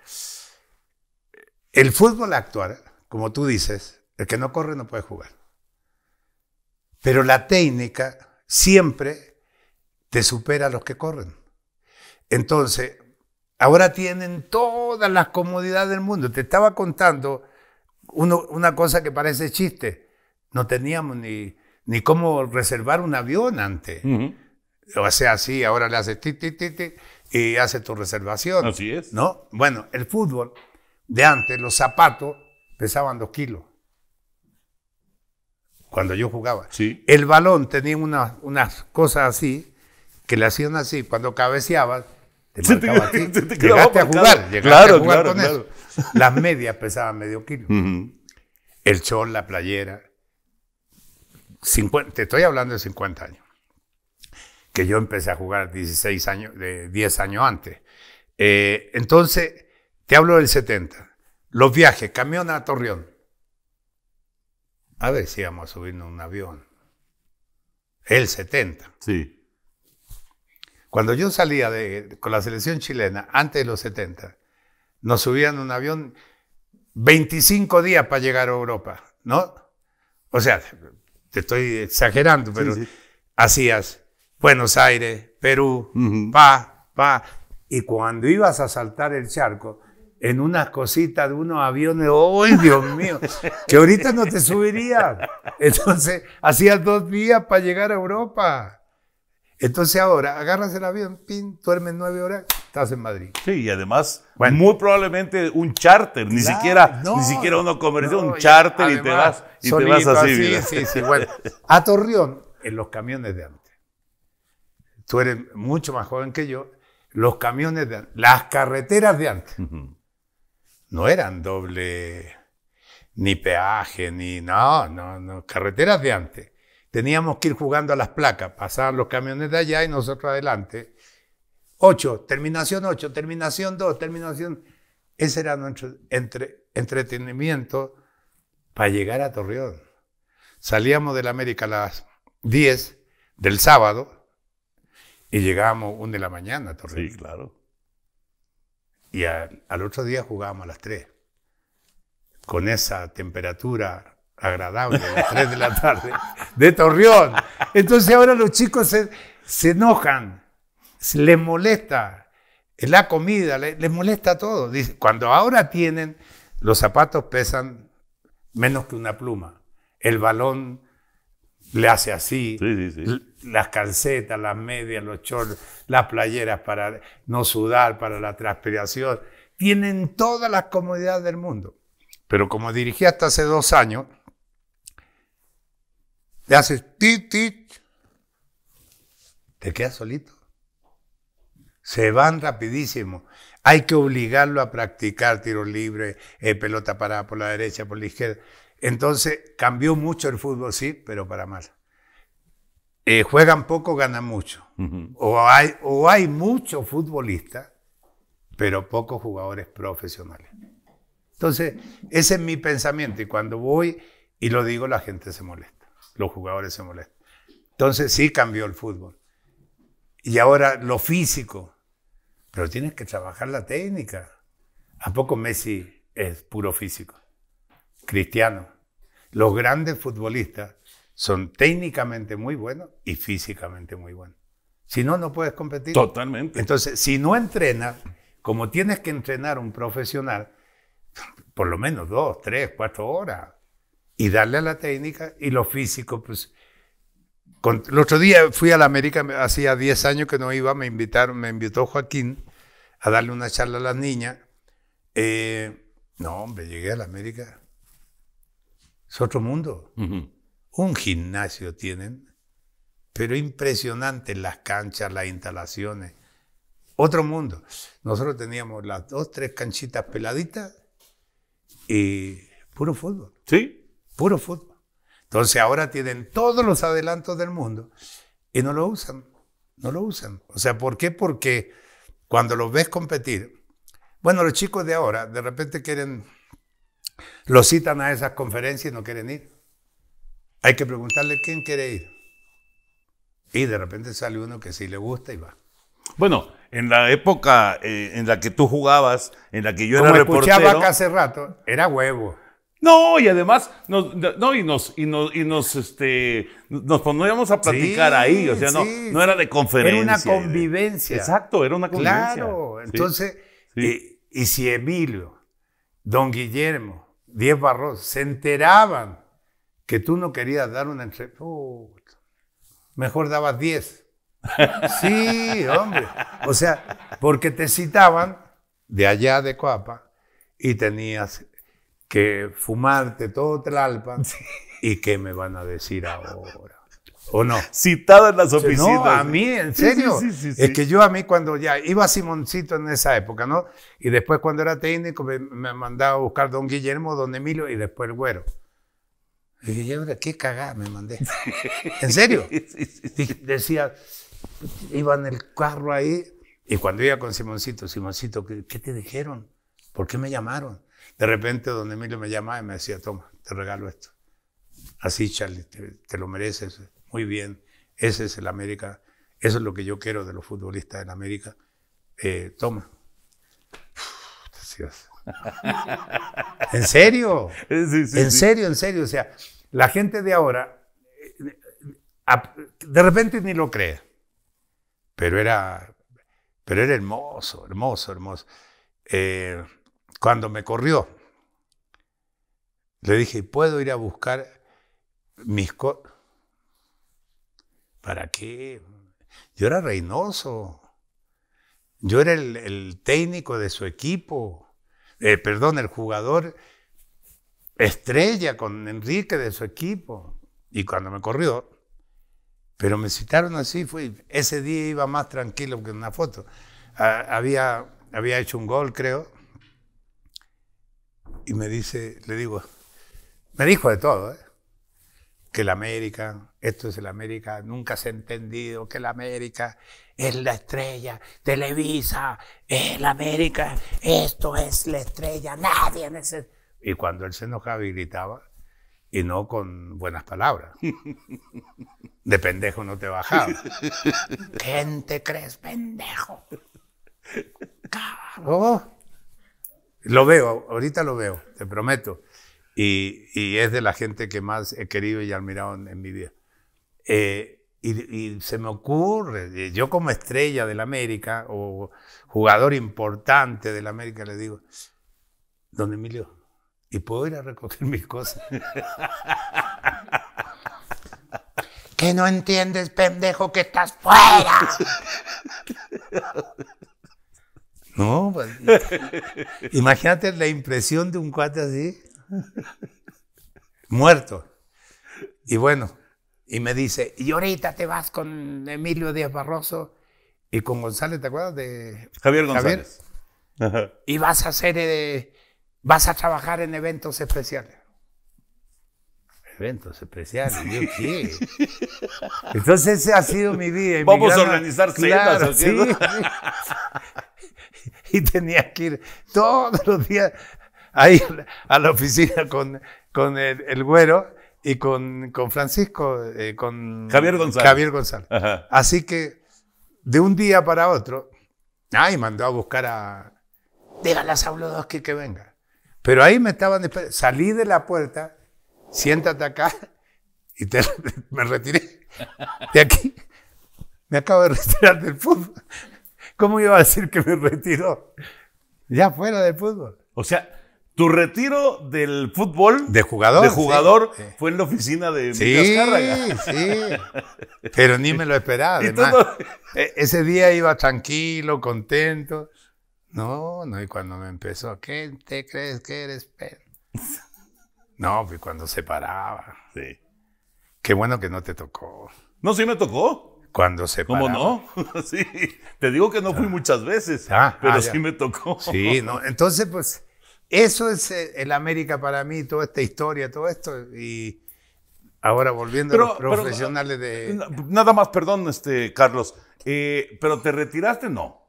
El fútbol actual, como tú dices, el que no corre no puede jugar. Pero la técnica siempre te supera a los que corren. Entonces, ahora tienen todas las comodidades del mundo. Te estaba contando una cosa que parece chiste. No teníamos ni, ni cómo reservar un avión antes. Lo así, ahora le haces ti, ti, ti, y hace tu reservación. Así es. ¿no? Bueno, el fútbol de antes, los zapatos pesaban dos kilos cuando yo jugaba. El balón tenía unas cosas así, que le hacían así, cuando cabeceabas, te (laughs) llegaste, a jugar, llegaste a jugar, con (laughs) Las medias pesaban medio kilo. El short, la playera. 50, te estoy hablando de 50 años. Que yo empecé a jugar 16 años, de 10 años antes. Eh, entonces, te hablo del 70. Los viajes, camión a Torreón a ver si íbamos a subirnos un avión. El 70. Sí. Cuando yo salía de, con la selección chilena, antes de los 70, nos subían un avión 25 días para llegar a Europa, ¿no? O sea, te estoy exagerando, pero hacías Buenos Aires, Perú, va, va, pa. Y cuando ibas a saltar el charco, en una cositas de unos aviones, ¡oh, Dios mío! Que ahorita no te subiría. Entonces, hacías dos días para llegar a Europa. Entonces ahora, agarras el avión, pin, duermes nueve horas, estás en Madrid. Sí, y además, muy probablemente un charter, ni siquiera ni siquiera uno comercial, un charter y te vas, y te vas así. Sí, sí, sí, bueno. A Torreón, en los camiones de antes. Tú eres mucho más joven que yo. Los camiones de antes, las carreteras de antes no eran doble ni peaje, ni no, no, no, carreteras de antes. Teníamos que ir jugando a las placas, pasaban los camiones de allá y nosotros adelante. 8, terminación 8, terminación 2, terminación. Ese era nuestro entre, entretenimiento para llegar a Torreón. Salíamos del América a las diez del sábado y llegábamos una de la mañana a Torreón. Sí, claro. Y al otro día jugábamos a las 3. Con esa temperatura agradable a las 3 (laughs) de la tarde de Torreón. Entonces ahora los chicos se, enojan, se les molesta la comida, les, molesta todo. cuando ahora tienen, los zapatos pesan menos que una pluma. El balón le hace así. Las calcetas, las medias, los shorts, las playeras para no sudar, para la transpiración. Tienen todas las comodidades del mundo. Pero como dirigí hasta hace dos años, le haces ti tit, te quedas solito. Se van rapidísimo. Hay que obligarlo a practicar tiro libre, eh, pelota parada por la derecha, por la izquierda. Entonces cambió mucho el fútbol, sí, pero para mal. Eh, juegan poco, ganan mucho. o, hay, o hay muchos futbolistas, pero pocos jugadores profesionales. Entonces, ese es mi pensamiento. Y cuando voy y lo digo, la gente se molesta. Los jugadores se molestan. Entonces, sí cambió el fútbol. Y ahora lo físico. Pero tienes que trabajar la técnica. ¿A poco Messi es puro físico? Cristiano, Los grandes futbolistas son técnicamente muy buenos y físicamente muy buenos. Si no, no puedes competir. Totalmente. Entonces, si no entrenas, como tienes que entrenar un profesional, por lo menos dos, tres, cuatro horas, y darle a la técnica y lo físico, pues... el otro día fui a la América, hacía diez años que no iba, me invitaron, me invitó Joaquín a darle una charla a las niñas. Eh, no, hombre, llegué a la América es otro mundo. Un gimnasio tienen, pero impresionantes las canchas, las instalaciones. Otro mundo. Nosotros teníamos las dos, tres canchitas peladitas y puro fútbol. Sí. Puro fútbol. Entonces ahora tienen todos los adelantos del mundo y no lo usan. No lo usan. O sea, ¿por qué? Porque cuando los ves competir, bueno, los chicos de ahora de repente quieren los citan a esas conferencias y no quieren ir. Hay que preguntarle quién quiere ir. Y de repente sale uno que sí le gusta y va. Bueno, en la época eh, en la que tú jugabas, en la que yo era reportero. escuchaba acá hace rato, era huevo. No, y además, no, y nos, y nos, este, nos, poníamos a platicar ahí, o sea, no, no era de conferencia. Era una convivencia. Exacto, era una convivencia. Claro, entonces, y si Emilio, don Guillermo, 10 barros, se enteraban que tú no querías dar una entrevista. mejor dabas 10. (laughs) Sí, hombre. O sea, porque te citaban de allá de Coapa y tenías que fumarte todo Tlalpan y qué me van a decir ahora. ¿O no? Citado en las oficinas. No, a mí, en serio. es que yo a mí cuando ya iba Simoncito en esa época, ¿no? Y después cuando era técnico me, mandaba a buscar don Guillermo, don Emilio y después el güero. Y Guillermo, qué cagada me mandé. (laughs) ¿En serio? Decía, iba en el carro ahí y cuando iba con Simoncito, Simoncito, ¿qué, te dijeron? ¿Por qué me llamaron? De repente don Emilio me llamaba y me decía, toma, te regalo esto. Así, Charlie, te lo mereces. Muy bien, ese es el América, eso es lo que yo quiero de los futbolistas en América. Eh, toma. Gracias. (laughs) ¿En serio? en serio, en serio. O sea, la gente de ahora, eh, de repente ni lo cree, pero era, pero era hermoso, hermoso, hermoso. Eh, cuando me corrió, le dije, ¿puedo ir a buscar mis cosas? ¿Para qué? Yo era Reynoso. Yo era el, técnico de su equipo. Eh, perdón, el jugador estrella con Enrique de su equipo. Y cuando me corrió, pero me citaron así, fui. Ese día iba más tranquilo que una foto. Ah, había, había hecho un gol, creo. Y me dice, le digo, me dijo de todo, ¿eh? que el América, esto es el América, nunca se ha entendido que el América es la estrella, Televisa, el América, esto es la estrella, nadie necesita. Y cuando él se enojaba y gritaba, y no con buenas palabras. (laughs) De pendejo no te bajaba. (laughs) ¿Quién te crees, pendejo? Cabrón. Lo veo, ahorita lo veo, te prometo. Y, es de la gente que más he querido y admirado en mi vida. Eh, y, se me ocurre, eh, yo como estrella del América o jugador importante del América le digo, don Emilio, ¿y puedo ir a recoger mis cosas? (laughs) que no entiendes, pendejo, que estás fuera. (laughs) no, pues, imagínate la impresión de un cuate así, muerto. Y bueno, y me dice, y ahorita te vas con Emilio Díaz Barroso y con González, ¿te acuerdas de Javier González? Y vas a hacer, eh, vas a trabajar en eventos especiales. Eventos especiales, yo sí. Entonces ese ha sido mi vida. Vamos a organizar claro, ¿sí? (laughs) y tenía que ir todos los días ahí a la oficina con, con el güero y con, Francisco, eh, con Javier González. Así que de un día para otro, ay, mandó a buscar a. Dígale a Saulo que venga. Pero ahí me estaban esperando. Salí de la puerta, siéntate acá y (laughs) me retiré de aquí. Me acabo de retirar del fútbol. ¿Cómo iba a decir que me retiró? Ya fuera del fútbol. O sea, tu retiro del fútbol. De jugador. De jugador fue en la oficina de sí, Sí, Pero ni me lo esperaba. (laughs) E, ese día iba tranquilo, contento. No, no, y cuando me empezó, ¿qué te crees que eres? No, pues cuando se paraba. Sí. Qué bueno que no te tocó. No, sí me tocó. Cuando se paraba. ¿Cómo no? (laughs) sí. Te digo que no fui ah. muchas veces, ah, pero ah, sí me tocó. Sí, no. Entonces, pues eso es eh, el América para mí, toda esta historia, todo esto. Y ahora volviendo a los profesionales de. Nada más, perdón, este, Carlos. Eh, pero te retiraste, no.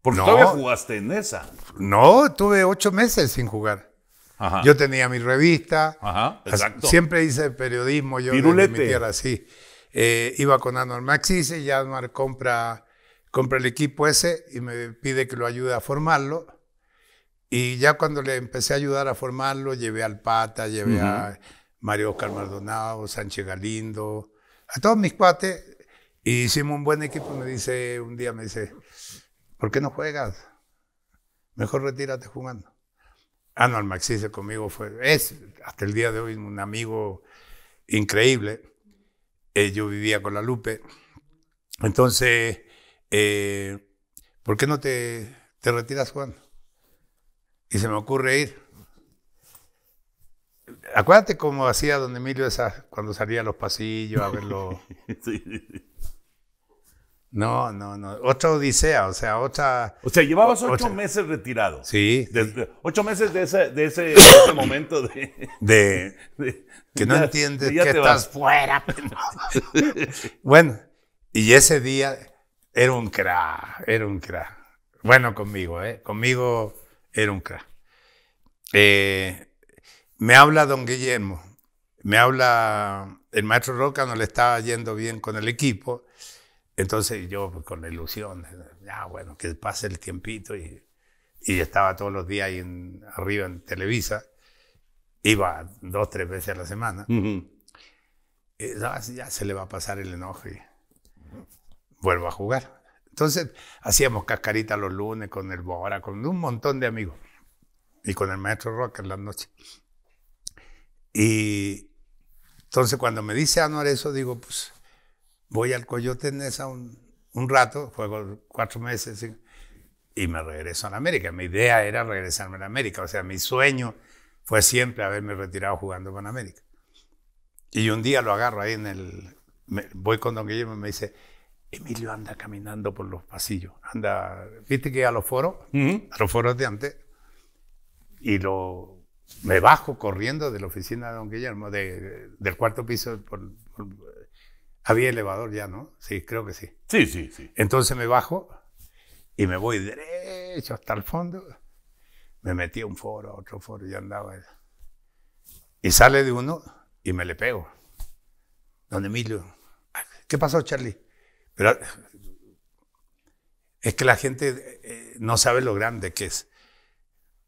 Porque no, todavía jugaste en esa. No, tuve ocho meses sin jugar. Yo tenía mi revista. Ajá, Siempre hice periodismo. Yo Pirulete. Eh, iba con Anor Maxis y Anor compra, compra el equipo ese y me pide que lo ayude a formarlo. Y ya cuando le empecé a ayudar a formarlo, llevé al Pata, llevé a Mario Oscar Maldonado, Sánchez Galindo, a todos mis cuates. Y hicimos un buen equipo. Me dice, un día me dice, ¿por qué no juegas? Mejor retírate jugando. Ah, no, el conmigo fue, es hasta el día de hoy un amigo increíble. Eh, yo vivía con la Lupe. Entonces, eh, ¿por qué no te, te retiras Juan y se me ocurre ir. Acuérdate cómo hacía don Emilio esa, cuando salía a los pasillos a verlo. (laughs) No, no, no. Otra odisea, o sea, otra. O sea, llevabas ocho, meses retirado. Sí. ocho meses de ese, (laughs) momento de, de, (laughs) Que no entiendes que estás fuera. bueno, y ese día era un cra, era un cra. Bueno, conmigo, ¿eh? Conmigo era un crack. Eh, me habla don Guillermo, me habla el maestro Roca, no le estaba yendo bien con el equipo. Entonces yo pues, con la ilusión, ya bueno, que pase el tiempito y, estaba todos los días ahí arriba en Televisa, iba dos, tres veces a la semana. Ah, ya, se le va a pasar el enojo y vuelvo a jugar. Entonces hacíamos cascarita los lunes con el Bora, con un montón de amigos y con el maestro Rocker las noches. Y entonces cuando me dice Anuar eso, digo, pues voy al Coyote en un, un rato, juego cuatro meses y, me regreso a la América. Mi idea era regresarme a la América, o sea, mi sueño fue siempre haberme retirado jugando con América. Y un día lo agarro ahí en el... voy con Don Guillermo y me dice, Emilio anda caminando por los pasillos. Anda, viste que a los foros, a los foros de antes, y lo, me bajo corriendo de la oficina de don Guillermo, del cuarto piso. había elevador ya, ¿no? Sí, creo que sí. Sí, sí, sí. Entonces me bajo y me voy derecho hasta el fondo. Me metí a un foro, a otro foro, y andaba. Y sale de uno y me le pego. Don Emilio, ah, ¿qué pasó, Charlie? Pero es que la gente eh, no sabe lo grande que es.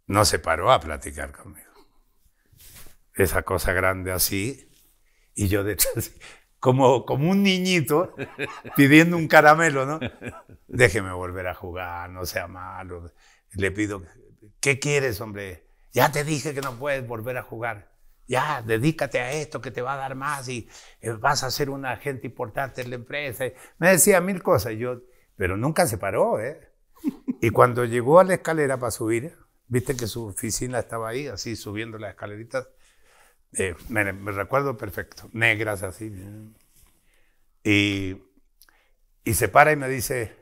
No se paró a platicar conmigo. Esa cosa grande así, y yo detrás, (laughs) como, como un niñito pidiendo un caramelo, ¿no? Déjeme volver a jugar, no sea malo. Le pido, ¿qué quieres, hombre? Ya te dije que no puedes volver a jugar ya, dedícate a esto que te va a dar más y eh, vas a ser un agente importante en la empresa. Me decía mil cosas, yo, pero nunca se paró, ¿eh? Y cuando llegó a la escalera para subir, viste que su oficina estaba ahí, así subiendo las escaleritas, eh, me recuerdo perfecto, negras así. Y, y se para y me dice,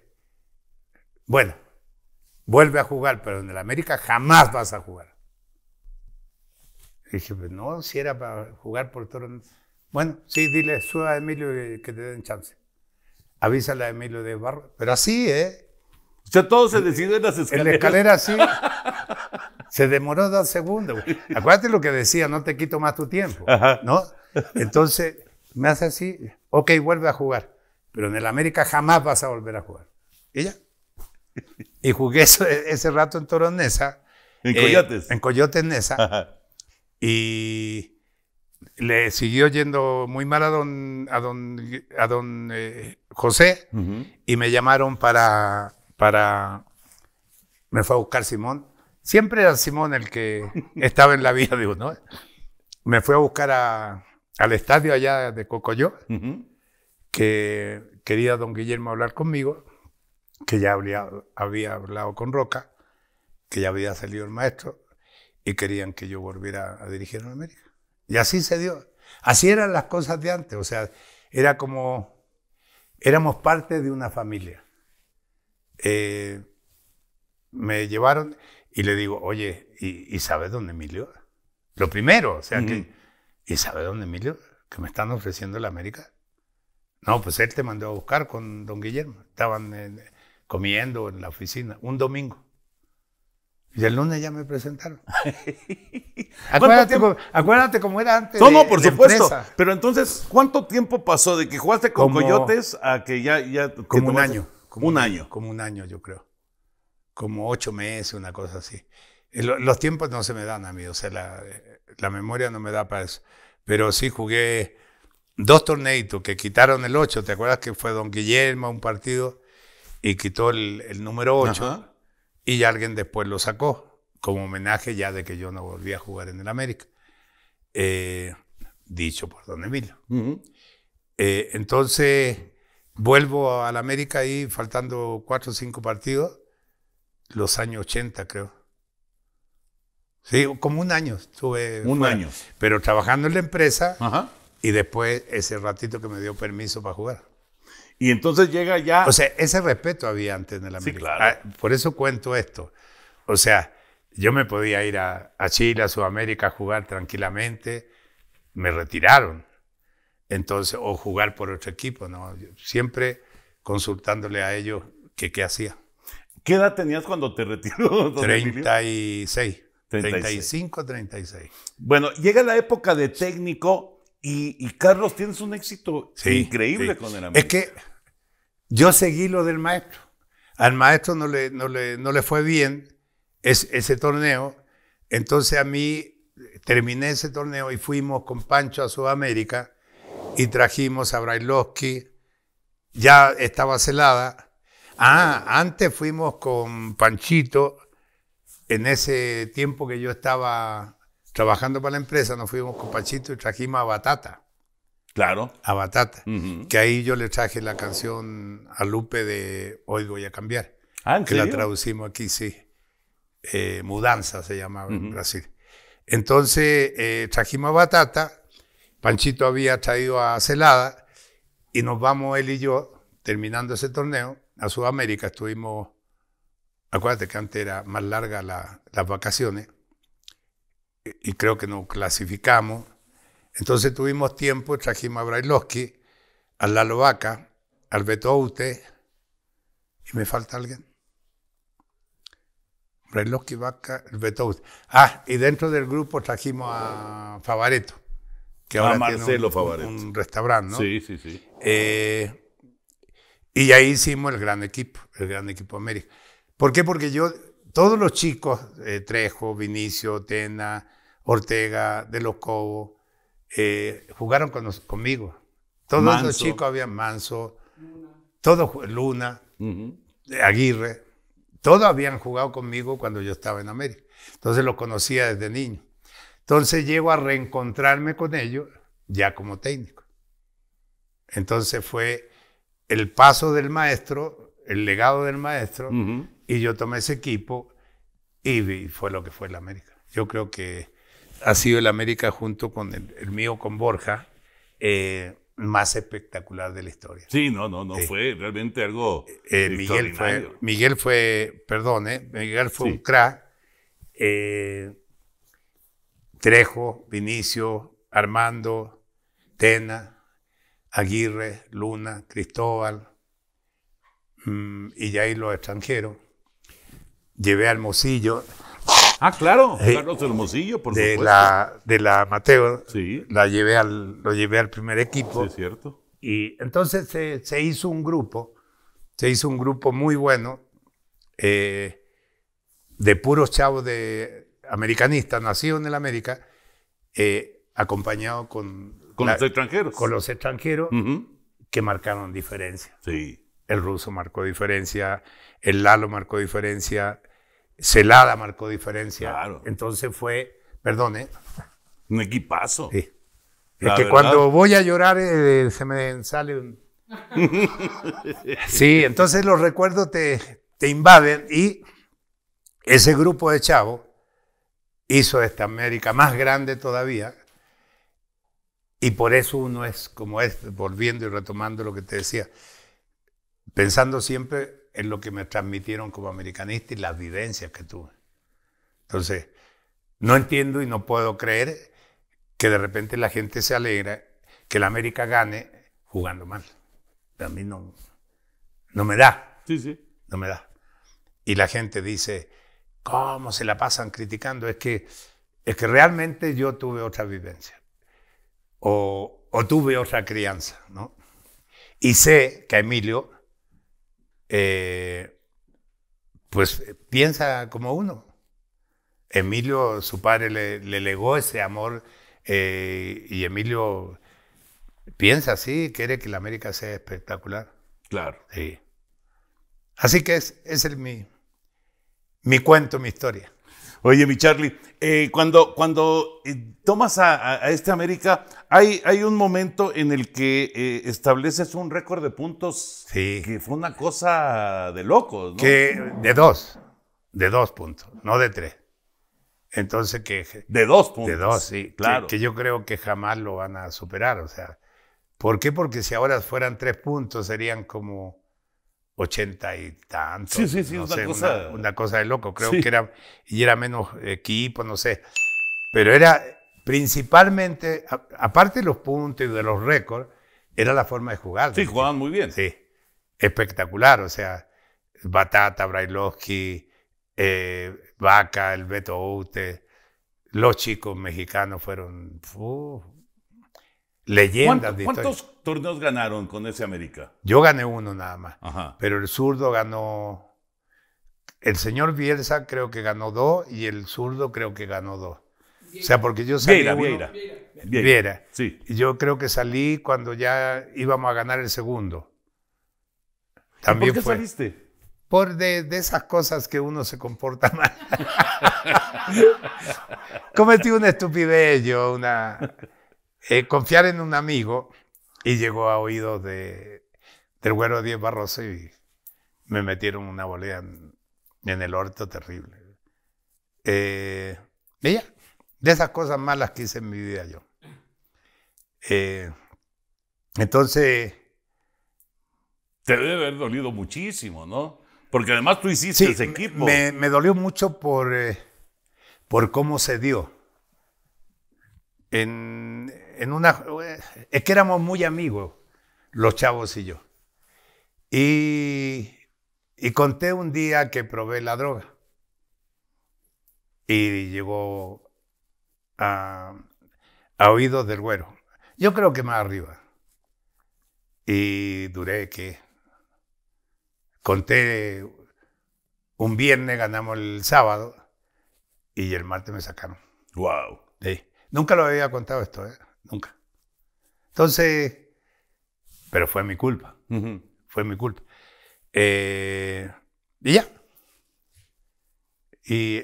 bueno, vuelve a jugar, pero en el América jamás vas a jugar dije, pues no, si era para jugar por Toronto. Bueno, sí, dile, suba a Emilio que, que te den chance. Avísale a Emilio de Barro. Pero así, ¿eh? O sea, todo se decidió en las escaleras. En la escalera sí. Se demoró dos segundos. Acuérdate lo que decía, no te quito más tu tiempo. ¿no? Entonces, me hace así, ok, vuelve a jugar. Pero en el América jamás vas a volver a jugar. Y ya. Y jugué ese, rato en Toronesa. En eh, Coyotes. en Coyotes Nesa. Ajá. Y le siguió yendo muy mal a don, a don, eh, José y me llamaron para, para, me fue a buscar Simón. Siempre era Simón el que (laughs) estaba en la vida de uno. Me fue a buscar al estadio allá de Cocoyo, que quería don Guillermo hablar conmigo, que ya había hablado con Roca, que ya había salido el maestro y querían que yo volviera a dirigir en América. Y así se dio. Así eran las cosas de antes. O sea, era como, éramos parte de una familia. Eh, me llevaron y le digo, oye, ¿y, sabes dónde Emilio? Lo primero, o sea, que, ¿y sabes dónde Emilio? Que me están ofreciendo la América. No, pues él te mandó a buscar con don Guillermo. Estaban eh, comiendo en la oficina un domingo. Y el lunes ya me presentaron. (laughs) acuérdate, cómo era antes. No, por supuesto. Pero entonces, ¿cuánto tiempo pasó de que jugaste con Coyotes a que ya. ya como un año. Como un año. Como un año, yo creo. Como ocho meses, una cosa así. Eh, los tiempos no se me dan a mí, o sea, eh, la, memoria no me da para eso. Pero sí jugué dos torneitos que quitaron el ocho ¿Te acuerdas que fue Don Guillermo un partido y quitó el, número ocho y alguien después lo sacó, como homenaje ya de que yo no volví a jugar en el América. Eh, dicho por don Emilio. Eh, entonces, vuelvo al América y faltando cuatro o cinco partidos, los años 80 creo. Sí, como un año estuve. Un año. Pero trabajando en la empresa y después ese ratito que me dio permiso para jugar. Y entonces llega ya... O sea, ese respeto había antes en el América. Sí, claro. Ah, por eso cuento esto. O sea, yo me podía ir a, Chile, a Sudamérica a jugar tranquilamente. Me retiraron. Entonces, o jugar por otro equipo, ¿no? siempre consultándole a ellos qué hacía. ¿Qué edad tenías cuando te retiró? 36. 36. 35, 36. Bueno, llega la época de técnico y, Carlos, tienes un éxito increíble con el América. Es que yo seguí lo del maestro. Al maestro no le, no le, fue bien ese torneo. Entonces a mí terminé ese torneo y fuimos con Pancho a Sudamérica y trajimos a Brailovsky. Ya estaba celada. Ah, antes fuimos con Panchito en ese tiempo que yo estaba trabajando para la empresa, nos fuimos con Panchito y trajimos a Batata. Claro. A Batata. Que ahí yo le traje la canción a Lupe de Hoy voy a cambiar. Ah, que la traducimos aquí, sí. Eh, Mudanza se llamaba en Brasil. Entonces eh, trajimos a Batata, Panchito había traído a Celada y nos vamos él y yo, terminando ese torneo, a Sudamérica. Estuvimos, acuérdate que antes era más larga las vacaciones y creo que nos clasificamos. Entonces tuvimos tiempo, trajimos a Brailovsky, a Lalo Vaca, al Beto y me falta alguien. Brailovsky, Vaca, el Beto Ah, y dentro del grupo trajimos a Favareto, que ahora a Marcelo tiene un, restaurante, ¿no? Sí, sí, sí. Eh, y ahí hicimos el gran equipo, el gran equipo América. ¿Por qué? Porque yo, todos los chicos, eh, Trejo, Vinicio, Tena, Ortega, de los Cobos, eh, jugaron conmigo. Todos los chicos habían Manso, todos Luna, Aguirre, todos habían jugado conmigo cuando yo estaba en América. Entonces los conocía desde niño. Entonces llego a reencontrarme con ellos ya como técnico. Entonces fue el paso del maestro, el legado del maestro, y yo tomé ese equipo y, y fue lo que fue la América. Yo creo que ha sido el América junto con el, mío, con Borja, eh, más espectacular de la historia. Sí, no, no, no, fue realmente algo eh, eh, Miguel fue, perdón, Miguel fue un crack. Trejo, Vinicio, Armando, Tena, Aguirre, Luna, Cristóbal, mm, y ya ahí los extranjeros. Llevé al Hermosillo. Ah, claro, eh, Carlos Hermosillo, por de supuesto. La, de la Mateo, sí. la llevé al, lo llevé al primer equipo. Sí, es cierto. Y entonces se, hizo un grupo, se hizo un grupo muy bueno, eh, de puros chavos de americanistas, nacidos en el América, eh, acompañado con... Con los extranjeros. Con los extranjeros, que marcaron diferencia. Sí. El ruso marcó diferencia, el Lalo marcó diferencia, Celada marcó diferencia. Entonces fue, perdón, ¿eh? Un equipazo. Sí. Es que cuando voy a llorar eh, se me sale un... sí, entonces los recuerdos te, te invaden y ese grupo de chavos hizo esta América más grande todavía y por eso uno es como es, este, volviendo y retomando lo que te decía, pensando siempre es lo que me transmitieron como americanista y las vivencias que tuve. Entonces, no entiendo y no puedo creer que de repente la gente se alegra que la América gane jugando mal. A mí no, no me da. Sí, sí. No me da. Y la gente dice, ¿cómo se la pasan criticando? Es que, es que realmente yo tuve otra vivencia. O, o tuve otra crianza, ¿no? Y sé que a Emilio eh, pues eh, piensa como uno. Emilio, su padre, le, legó ese amor eh, y Emilio piensa así, quiere que la América sea espectacular. Claro. Así que es, ese es mi, mi cuento, mi historia. Oye, mi Charlie, eh, cuando, cuando eh, tomas a, este América, hay, hay, un momento en el que eh, estableces un récord de puntos que fue una cosa de locos, ¿no? Que de dos, de dos puntos, no de tres. Entonces que... De dos puntos. De dos, sí. Claro. Que, yo creo que jamás lo van a superar. O sea, ¿por qué? Porque si ahora fueran tres puntos serían como 80 y tantos. Sí, sí, una, cosa... de loco, creo que era, y era menos equipo, no sé. Pero era principalmente, aparte de los puntos y de los récords, era la forma de jugar. Sí, jugaban muy bien. Sí, espectacular, o sea, Batata, Brailovsky, eh, Vaca, el Beto Ute, los chicos mexicanos fueron... Leyendas de ¿Cuántos torneos ganaron con ese América? Yo gané uno nada más. Pero el zurdo ganó. El señor Bielsa creo que ganó dos y el zurdo creo que ganó dos. O sea, porque yo salí. Viera uno, viera Sí. yo creo que salí cuando ya íbamos a ganar el segundo. ¿Por qué saliste? por de, esas cosas que uno se comporta (laughs) mal. (laughs) Cometí una estupidez yo, una... Eh, confiar en un amigo y llegó a oídos de, del güero diez Barroso y me metieron una bolea en, el orto terrible. Eh, de esas cosas malas que hice en mi vida yo. Eh, entonces... Te debe haber dolido muchísimo, ¿no? Porque además tú hiciste ese equipo. Me, me, dolió mucho por, eh, por cómo se dio. En, una, es que éramos muy amigos, los chavos y yo. Y, conté un día que probé la droga. Y llegó a, oídos del güero. Yo creo que más arriba. Y duré que conté un viernes, ganamos el sábado y el martes me sacaron. Wow. Nunca lo había contado esto, ¿eh? nunca. Entonces, pero fue mi culpa, fue mi culpa. Eh, y ya. Y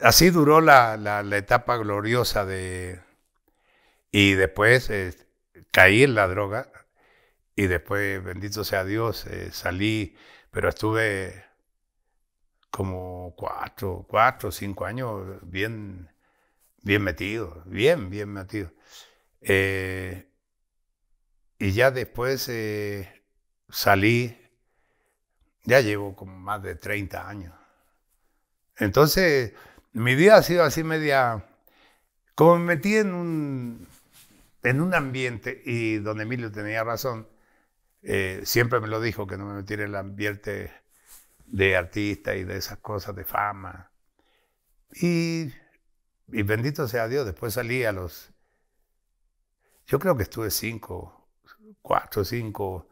así duró la, la, etapa gloriosa de... Y después eh, caí en la droga y después, bendito sea Dios, eh, salí, pero estuve como cuatro, cuatro, cinco años bien Bien metido, bien, bien metido. Eh, y ya después eh, salí, ya llevo como más de 30 años. Entonces, mi vida ha sido así media, como me metí en un, en un ambiente, y don Emilio tenía razón, eh, siempre me lo dijo, que no me metiera en el ambiente de artista y de esas cosas de fama. Y y bendito sea Dios, después salí a los... Yo creo que estuve cinco, cuatro, cinco,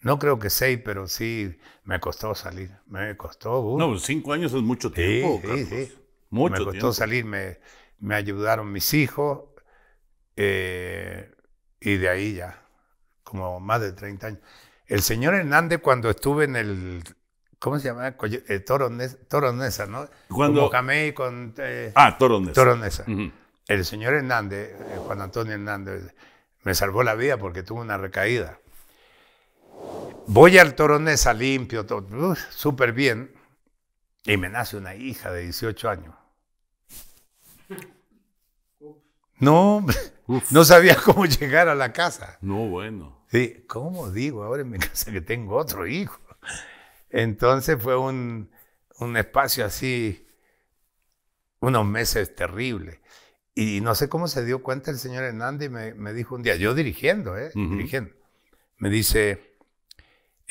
no creo que seis, pero sí me costó salir, me costó... Uh. No, cinco años es mucho tiempo, sí, Sí, sí. Mucho me costó salir, me, ayudaron mis hijos eh, y de ahí ya, como más de 30 años. El señor Hernández cuando estuve en el ¿Cómo se llama? Eh, Toronesa, ¿no? Cuando... con... Eh, ah, Toronesa. Toronesa. El señor Hernández, eh, Juan Antonio Hernández, me salvó la vida porque tuve una recaída. Voy al Toronesa limpio, súper bien, y me nace una hija de 18 años. No, no sabía cómo llegar a la casa. No, bueno. Sí, ¿cómo digo ahora en mi casa que tengo otro hijo? Entonces fue un, espacio así, unos meses terribles. Y no sé cómo se dio cuenta el señor Hernández, me, me dijo un día, yo dirigiendo, ¿eh? Dirigiendo. Me dice,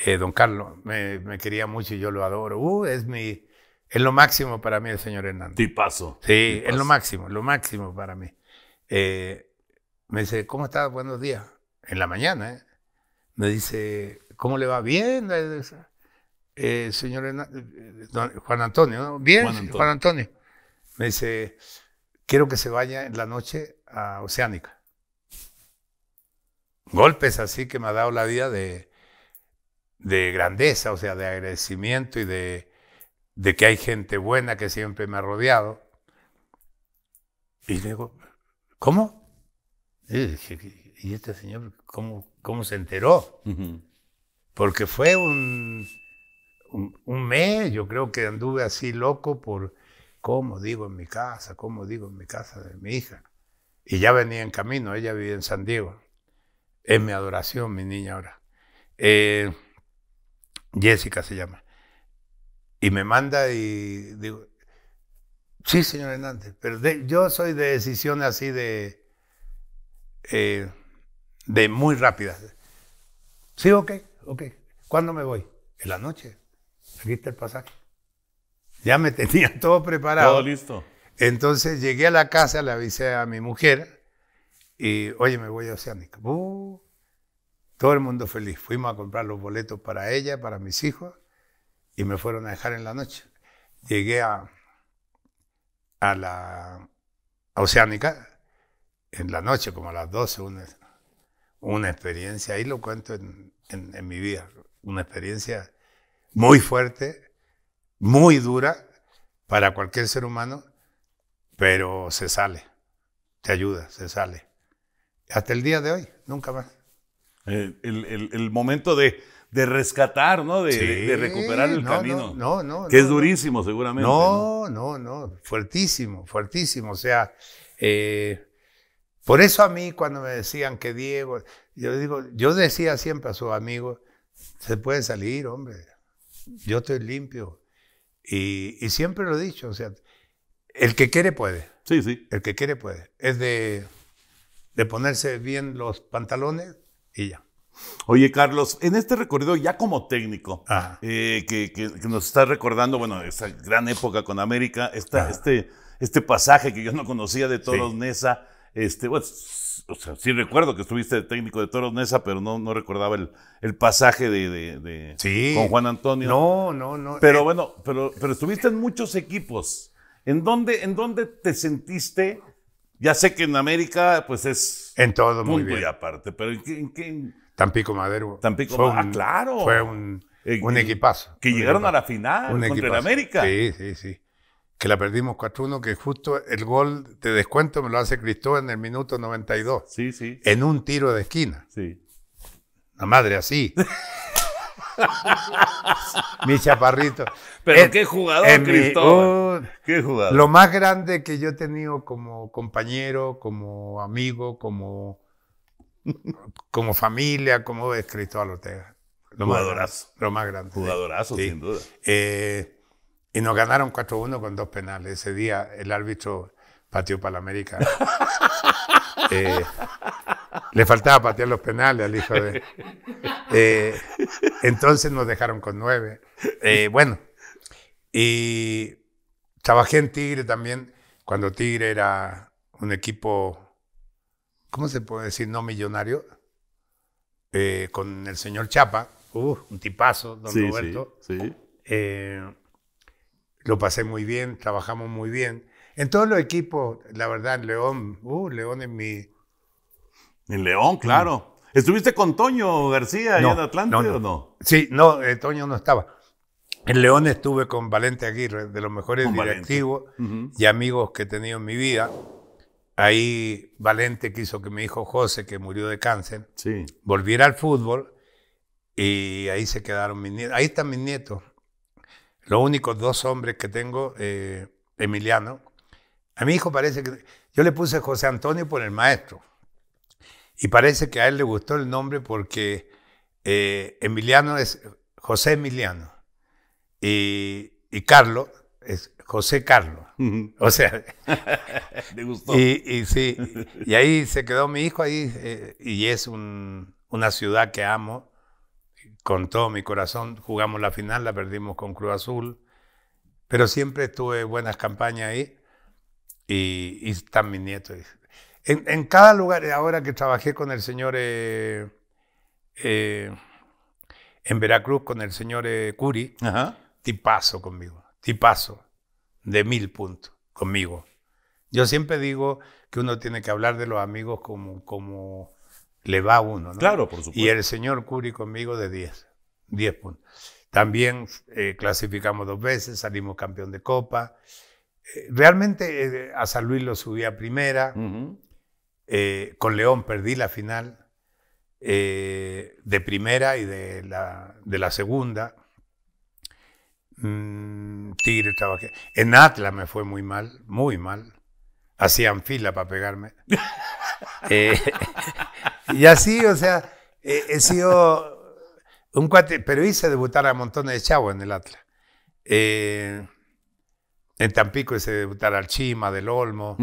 eh, don Carlos, me, quería mucho y yo lo adoro. Uh, es mi, es lo máximo para mí el señor Hernández. Tipazo. Sí, es lo máximo, lo máximo para mí. Eh, me dice, ¿cómo estás? Buenos días. En la mañana, ¿eh? Me dice, ¿cómo le va? Bien. Eh, señor eh, eh, Juan Antonio, ¿no? Bien, Juan Antonio. Me dice, quiero que se vaya en la noche a Oceánica. Golpes así que me ha dado la vida de, de grandeza, o sea, de agradecimiento y de, que hay gente buena que siempre me ha rodeado. Y le digo, ¿cómo? Y, este señor cómo, cómo se enteró? Porque fue un un, mes, yo creo que anduve así loco por cómo digo en mi casa, cómo digo en mi casa de mi hija. Y ya venía en camino, ella vive en San Diego. Es mi adoración, mi niña ahora. Eh, Jessica se llama. Y me manda y digo, sí, señor Hernández, pero yo soy de decisiones así de, eh, de muy rápidas. Sí, ok, ok. ¿Cuándo me voy? En la noche. Aquí está el pasaje. Ya me (laughs) tenía todo preparado. Todo listo. Entonces llegué a la casa, le avisé a mi mujer y, oye, me voy a Oceánica. Uh, todo el mundo feliz. Fuimos a comprar los boletos para ella, para mis hijos y me fueron a dejar en la noche. Llegué a, a la Oceánica en la noche, como a las 12, una, experiencia, ahí lo cuento en mi vida, una experiencia muy fuerte, muy dura para cualquier ser humano, pero se sale, te ayuda, se sale. Hasta el día de hoy, nunca más. El, momento de, rescatar, ¿no? De, recuperar el camino. No, no, no. Que es durísimo, seguramente. No, no, no, Fuertísimo, fuertísimo. O sea, eh, por eso a mí, cuando me decían que Diego, yo digo, yo decía siempre a sus amigos, se puede salir, hombre. Yo estoy limpio. Y, y, siempre lo he dicho, o sea, el que quiere puede. Sí, sí. El que quiere puede. Es de, de ponerse bien los pantalones y ya. Oye, Carlos, en este recorrido ya como técnico, eh, que, que, nos está recordando, bueno, esa gran época con América, esta, este, este pasaje que yo no conocía de todos Nesa, este, bueno, pues, o sea, sí recuerdo que estuviste técnico de Toros Nesa, pero no, recordaba el, pasaje de, con Juan Antonio. No, no, no. Pero eh, bueno, pero, pero estuviste en muchos equipos. ¿En dónde, ¿En te sentiste? Ya sé que en América, pues es. En todo, muy aparte, pero ¿en qué? Tampico Madero. Tampico Madero. Ah, claro. Fue un, eh, un equipazo. Que llegaron a la final contra el América. Sí, sí, sí que la perdimos 4-1, que justo el gol te descuento me lo hace Cristóbal en el minuto 92. Sí, sí. En un tiro de esquina. Sí. La madre así. (laughs) mi chaparrito. Pero qué jugador, Cristóbal. qué jugador. Lo más grande que yo he tenido como compañero, como amigo, como, como familia, como es Cristóbal Ortega. Lo jugadorazo. Más, lo más grande. Jugadorazo, sin duda. Eh, y nos ganaron 4-1 con dos penales. Ese día el árbitro pateó para la América. (laughs) Eh, le faltaba patear los penales al hijo de... Eh, entonces nos dejaron con nueve. Eh, bueno, y trabajé en Tigre también, cuando Tigre era un equipo, ¿cómo se puede decir? No millonario, con el señor Chapa, uh, un tipazo, don Roberto. Sí, lo pasé muy bien, trabajamos muy bien. En todos los equipos, la verdad, León, uh, León en mi... En León, claro. Mm. ¿Estuviste con Toño García allá en Atlante o no? Sí, no, eh, Toño no estaba. En León estuve con Valente Aguirre, de los mejores directivos y amigos que he tenido en mi vida. Ahí Valente quiso que mi hijo José, que murió de cáncer, sí. volviera al fútbol y ahí se quedaron mis nietos. Ahí están mis nietos. Los únicos dos hombres que tengo, eh, Emiliano, a mi hijo parece que... Yo le puse José Antonio por el maestro. Y parece que a él le gustó el nombre porque eh, Emiliano es José Emiliano. Y, Carlos es José Carlos. O sea... (laughs) le gustó. Y, y, sí, y ahí se quedó mi hijo ahí. Eh, y es una ciudad que amo con todo mi corazón. Jugamos la final, la perdimos con Cruz Azul, pero siempre tuve buenas campañas ahí y, están mis nietos. En, en, cada lugar, ahora que trabajé con el señor, eh, eh, en Veracruz, con el señor eh, Curi, Ajá. tipazo conmigo, tipazo, de mil puntos conmigo. Yo siempre digo que uno tiene que hablar de los amigos como, como le va uno. ¿no? Claro, por supuesto. Y el señor Curi conmigo de 10, 10 puntos. También eh, clasificamos dos veces, salimos campeón de Copa. Eh, realmente eh, a San Luis lo subí a primera. con León perdí la final de primera y de la, de la segunda. Mm, tigre trabajé. En Atlas me fue muy mal, muy mal. Hacían fila para pegarme. (laughs) eh, y así, o sea, he sido un cuate, pero hice debutar a montones de chavos en el Atlas. Eh, en Tampico hice debutar al Chima, del Olmo.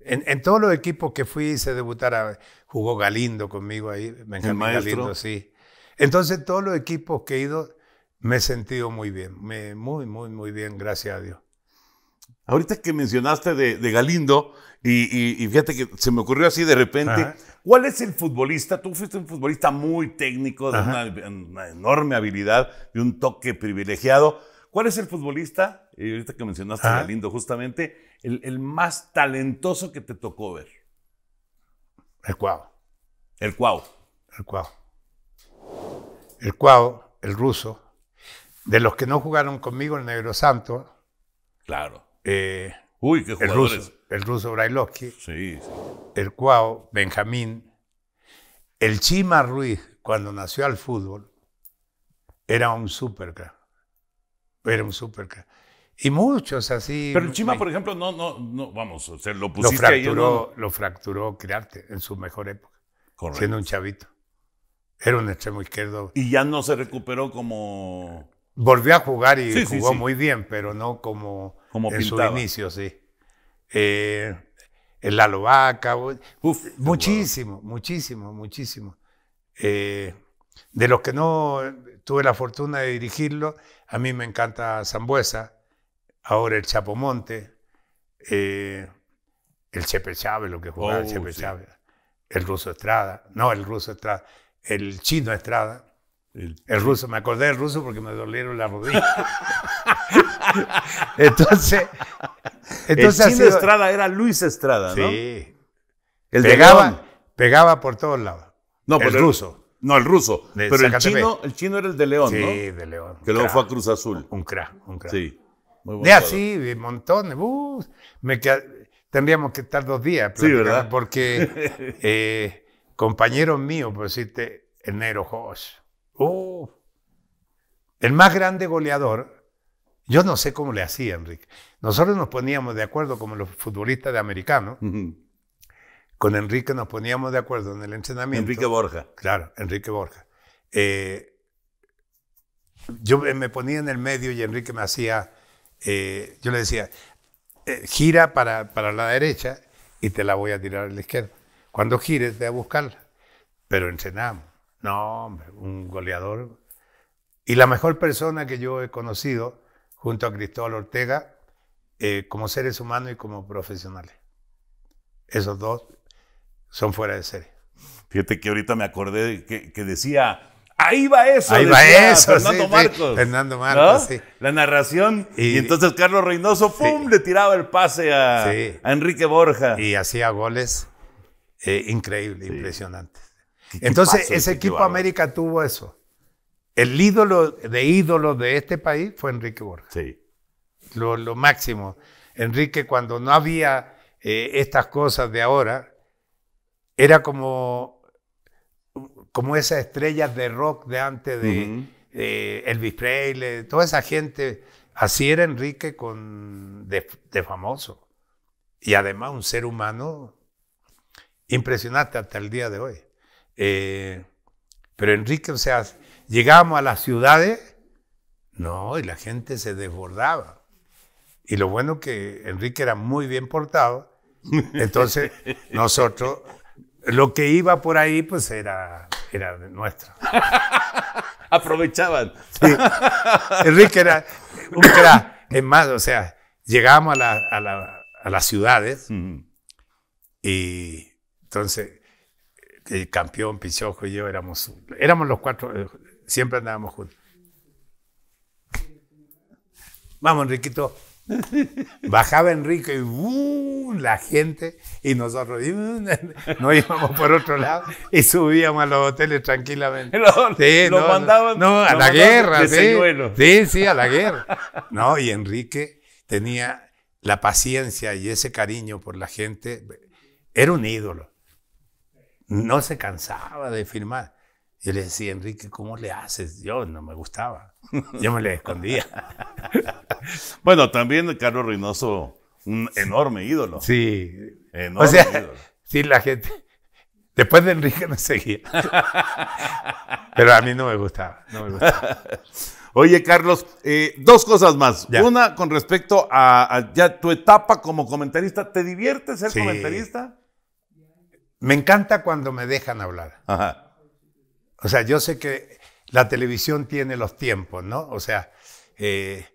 en, todos los equipos que fui hice debutar, jugó Galindo conmigo ahí, Benjamín Galindo, sí. Entonces todos los equipos que he ido me he sentido muy bien, muy, muy, muy bien, gracias a Dios. Ahorita que mencionaste de, Galindo, y, fíjate que se me ocurrió así de repente, ¿cuál es el futbolista? Tú fuiste un futbolista muy técnico, de una, enorme habilidad, de un toque privilegiado. ¿Cuál es el futbolista, y ahorita que mencionaste Galindo justamente, el, más talentoso que te tocó ver? El Cuau. El Cuau. El Cuau. El Cuau, el ruso, de los que no jugaron conmigo, el Negro Santo. Claro eh, Uy, el, ruso, el ruso Brailovsky, el Cuau, Benjamín, el Chima Ruiz, cuando nació al fútbol, era un supercrack. Era un supercrack. Y muchos así. Pero el Chima, por ejemplo, no, no, no, vamos, o lo pusiste lo fracturó, ahí, Lo fracturó Criarte en su mejor época, Correcto. siendo un chavito. Era un extremo izquierdo. Y ya no se recuperó como. Volvió a jugar y jugó muy bien, pero no como, como en su inicio, sí. Eh, el Lovaca, este muchísimo, muchísimo, muchísimo. Eh, de los que no tuve la fortuna de dirigirlo, a mí me encanta Zambuesa, ahora el Chapomonte, eh, el Chepe Chávez, lo que jugaba el oh, Chepe Chávez, el Ruso Estrada, no, el Ruso Estrada, el Chino Estrada, el, ruso, me acordé del ruso porque me dolieron las rodillas. (laughs) entonces, entonces el Estrada era Luis Estrada, ¿no? Sí. pegaba, pegaba por todos lados. No, pues el ruso. no, el ruso. pero el chino, el chino era el de León, ¿no? Sí, de León. Que luego fue a Cruz Azul. Un crack, un crack. Sí. Muy bueno. De así, de montones. me tendríamos que estar dos días. ¿verdad? Porque (laughs) eh, compañero mío por Enero Josh Oh. el más grande goleador, yo no sé cómo le hacía, Enrique. Nosotros nos poníamos de acuerdo como los futbolistas de americano Con Enrique nos poníamos de acuerdo en el entrenamiento. Enrique Borja. Claro, Enrique Borja. Eh, yo me ponía en el medio y Enrique me hacía, eh, yo le decía, eh, gira para, para, la derecha y te la voy a tirar a la izquierda. Cuando gires, ve a buscarla. Pero entrenamos. No, hombre, un goleador. Y la mejor persona que yo he conocido, junto a Cristóbal Ortega, eh, como seres humanos y como profesionales. Esos dos son fuera de serie. Fíjate que ahorita me acordé que, decía, ahí va eso. Ahí Fernando Marcos. Fernando Marcos, sí. La narración. Y, entonces Carlos Reynoso, ¡pum! Le tiraba el pase a, Enrique Borja. Y hacía goles eh, increíbles, impresionantes. Entonces, ese equipo América tuvo eso. El ídolo de ídolo de este país fue Enrique Borja. Sí. Lo, máximo. Enrique, cuando no había eh, estas cosas de ahora, era como, como esas estrellas de rock de antes de, Elvis Presley, toda esa gente. Así era Enrique con, de famoso. Y además un ser humano impresionante hasta el día de hoy. Eh, pero Enrique, o sea, llegábamos a las ciudades, no, y la gente se desbordaba. Y lo bueno que Enrique era muy bien portado, (laughs) entonces nosotros, lo que iba por ahí, pues era, nuestro. (laughs) Aprovechaban. Enrique era un crack. Es más, o sea, llegábamos a, las ciudades y entonces el campeón, Pichojo y yo éramos, éramos los cuatro, eh, siempre andábamos juntos. Vamos, Enriquito. Bajaba Enrique y uh, la gente y nosotros uh, no íbamos por otro lado y subíamos a los hoteles tranquilamente. (laughs) mandaban a la guerra, sí, sí, sí, a la guerra. No, y Enrique tenía la paciencia y ese cariño por la gente, era un ídolo no se cansaba de firmar. Yo le decía, Enrique, ¿cómo le haces? Yo no me gustaba. (laughs) Yo me le escondía. (laughs) bueno, también Carlos Reynoso, un enorme ídolo. Sí. Enorme (laughs) sí, la gente. Después de Enrique me seguía. Pero a mí no me gustaba. Oye, Carlos, eh, dos cosas más. Una con respecto a, ya tu etapa como comentarista. ¿Te divierte ser comentarista? Me encanta cuando me dejan hablar. O sea, yo sé que la televisión tiene los tiempos, ¿no? O sea, eh,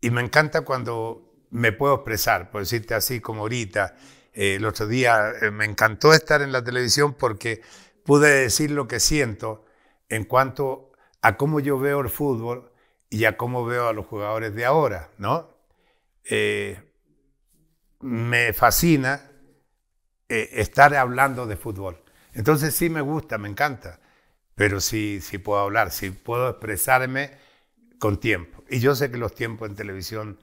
y me encanta cuando me puedo expresar, por decirte así como ahorita. Eh, el otro día eh, me encantó estar en la televisión porque pude decir lo que siento en cuanto a cómo yo veo el fútbol y a cómo veo a los jugadores de ahora, ¿no? me fascina eh, estar hablando de fútbol. Entonces sí me gusta, me encanta, pero sí, sí puedo hablar, sí puedo expresarme con tiempo. Y yo sé que los tiempos en televisión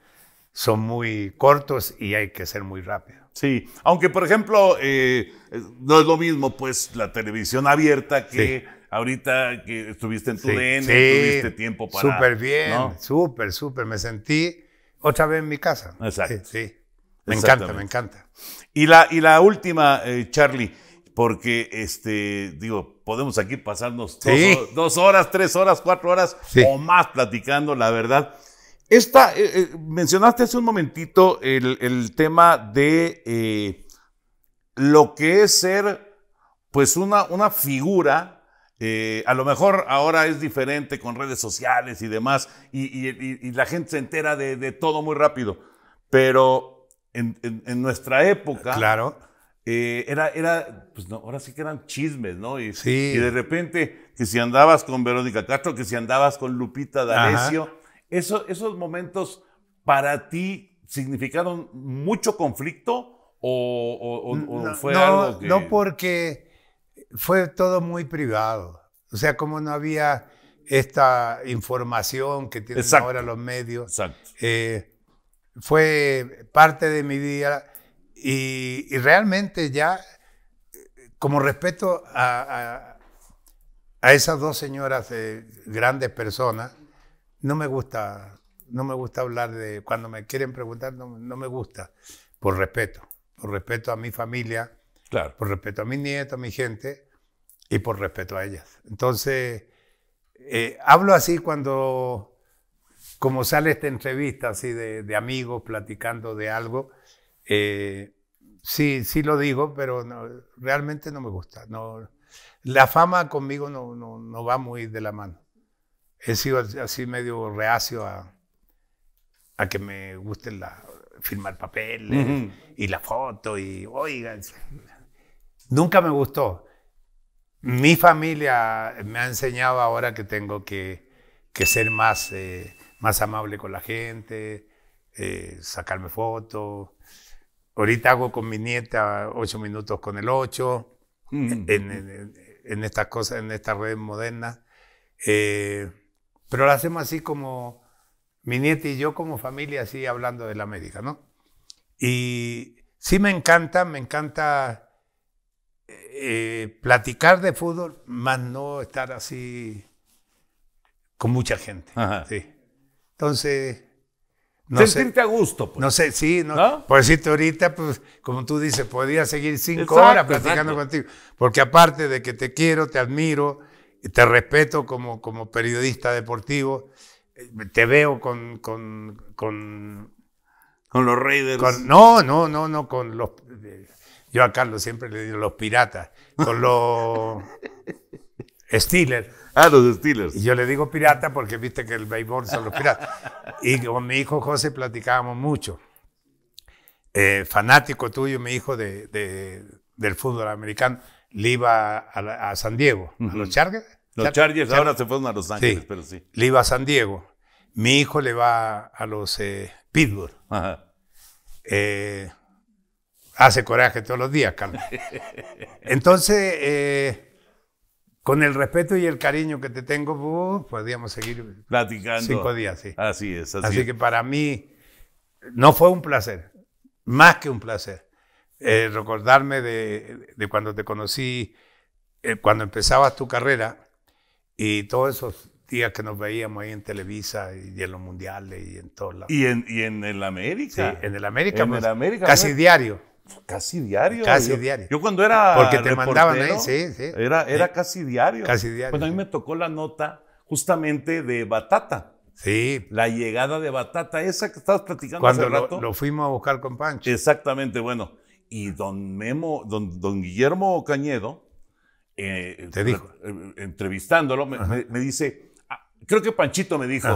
son muy cortos y hay que ser muy rápido. Sí, aunque por ejemplo, eh, no es lo mismo pues la televisión abierta que ahorita que estuviste en tu tuviste tiempo para... Súper bien, súper, súper, me sentí otra vez en mi casa. Exacto. Me encanta, me encanta. Y la, y la última, eh, Charlie, porque este, digo, podemos aquí pasarnos dos, horas, tres horas, cuatro horas o más platicando, la verdad. Esta, eh, eh, mencionaste hace un momentito el, tema de lo que es ser, pues, una, una figura a lo mejor ahora es diferente con redes sociales y demás, y, la gente se entera de, de, todo muy rápido, pero en, nuestra época. Claro. Eh, era, era, pues no, ahora sí que eran chismes, ¿no? Y, de repente, que si andabas con Verónica Castro, que si andabas con Lupita D'Alessio, eso, esos momentos para ti significaron mucho conflicto o, no, fue no, algo que... No, porque fue todo muy privado. O sea, como no había esta información que tienen ahora los medios. Exacto. Eh, fue parte de mi vida y, realmente ya como respeto a, a, esas dos señoras grandes personas, no me gusta, no me gusta hablar de, cuando me quieren preguntar, no, me gusta, por respeto, por respeto a mi familia, claro. por respeto a mis nietos, a mi gente y por respeto a ellas. Entonces, eh, hablo así cuando como sale esta entrevista así de, amigos platicando de algo, eh, sí, sí lo digo, pero realmente no me gusta. No, la fama conmigo no, no, va muy de la mano. He sido así medio reacio a, a que me guste la, firmar papeles y la foto y, oigan, nunca me gustó. Mi familia me ha enseñado ahora que tengo que, ser más... Eh, más amable con la gente, eh, sacarme fotos. Ahorita hago con mi nieta ocho minutos con el ocho, mm. en, estas cosas, en estas redes modernas. Eh, pero lo hacemos así como mi nieta y yo como familia, así hablando de la América, ¿no? Y sí me encanta, me encanta eh, platicar de fútbol, más no estar así con mucha gente. Ajá. Sí. Entonces, no Sentirte a gusto. Pues. No sé, sí, no, por decirte ahorita, pues, como tú dices, podría seguir cinco horas platicando contigo. Porque aparte de que te quiero, te admiro, te respeto como, como periodista deportivo, eh, te veo con, con, con, con los Raiders. no, no, no, no, con los. Eh, yo a Carlos siempre le digo los piratas, con los (laughs) Steelers. Ah, los Steelers. Y yo le digo pirata porque viste que el béisbol son los piratas. y con mi hijo José platicábamos mucho. Eh, fanático tuyo, mi hijo de, del fútbol americano, le iba a, San Diego, a los Chargers. Los Chargers ahora se fueron a Los Ángeles, pero sí. Le iba a San Diego. Mi hijo le va a los eh, Pittsburgh. Eh, hace coraje todos los días, Carlos. (laughs) Entonces, con el respeto y el cariño que te tengo, podríamos seguir platicando. Cinco días, Así es. Así, así que para mí no fue un placer, más que un placer. Eh, recordarme de, cuando te conocí, eh, cuando empezabas tu carrera y todos esos días que nos veíamos ahí en Televisa y en los mundiales y en todos Y en, el América. Sí, en el América. Pues, casi diario. Casi diario. Casi diario. Yo cuando era. Porque te mandaban ahí, sí, sí. Era, era casi diario. Casi diario. Cuando a mí me tocó la nota justamente de Batata. Sí. La llegada de Batata, esa que estabas platicando hace rato. Lo, fuimos a buscar con Pancho. Exactamente, bueno. Y don Memo, don, Guillermo Cañedo, eh, te dijo. Eh, entrevistándolo, me, dice, ah, creo que Panchito me dijo.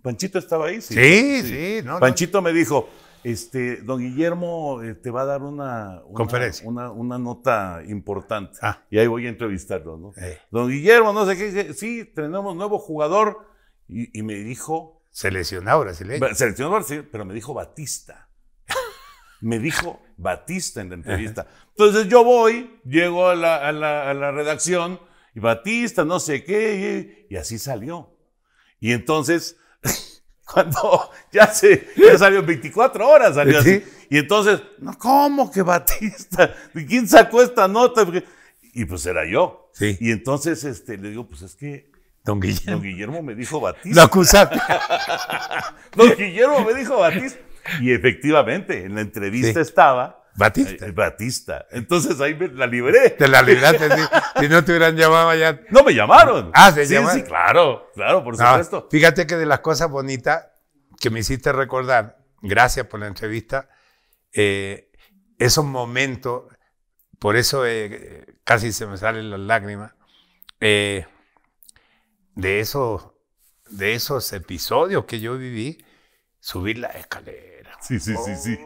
Panchito estaba ahí, sí. Sí, no, Panchito me dijo, este, don Guillermo eh, te va a dar una, Conferencia. Una, nota importante. Ah. Y ahí voy a entrevistarlo, ¿no? Eh. Don Guillermo, no sé qué, sí, tenemos nuevo jugador. Y, me dijo. Seleccionado brasileño. Seleccionado pero me dijo Batista. (laughs) me dijo Batista en la entrevista. Entonces yo voy, llego a la, redacción, y Batista, no sé qué, y así salió. Y entonces cuando (laughs) ya sé, ya salió 24 horas, salió así. Y entonces, no, ¿cómo que Batista? ¿De quién sacó esta nota? Y pues era yo. Sí. Y entonces este, le digo, pues es que Don Guillermo. me dijo Batista. Lo acusaste. (laughs) Don Guillermo me dijo Batista. Y efectivamente, en la entrevista estaba Batista. Eh, Batista. Entonces ahí me la libré. Te la libraste, Si no te hubieran llamado ya. No me llamaron. Ah, se sí, Sí, claro, claro, por ah, supuesto. Fíjate que de las cosas bonitas que me hiciste recordar, gracias por la entrevista, eh, esos momentos, por eso eh, casi se me salen las lágrimas, de, esos, de esos episodios que yo viví, subir la escalera Sí, sí, sí, sí.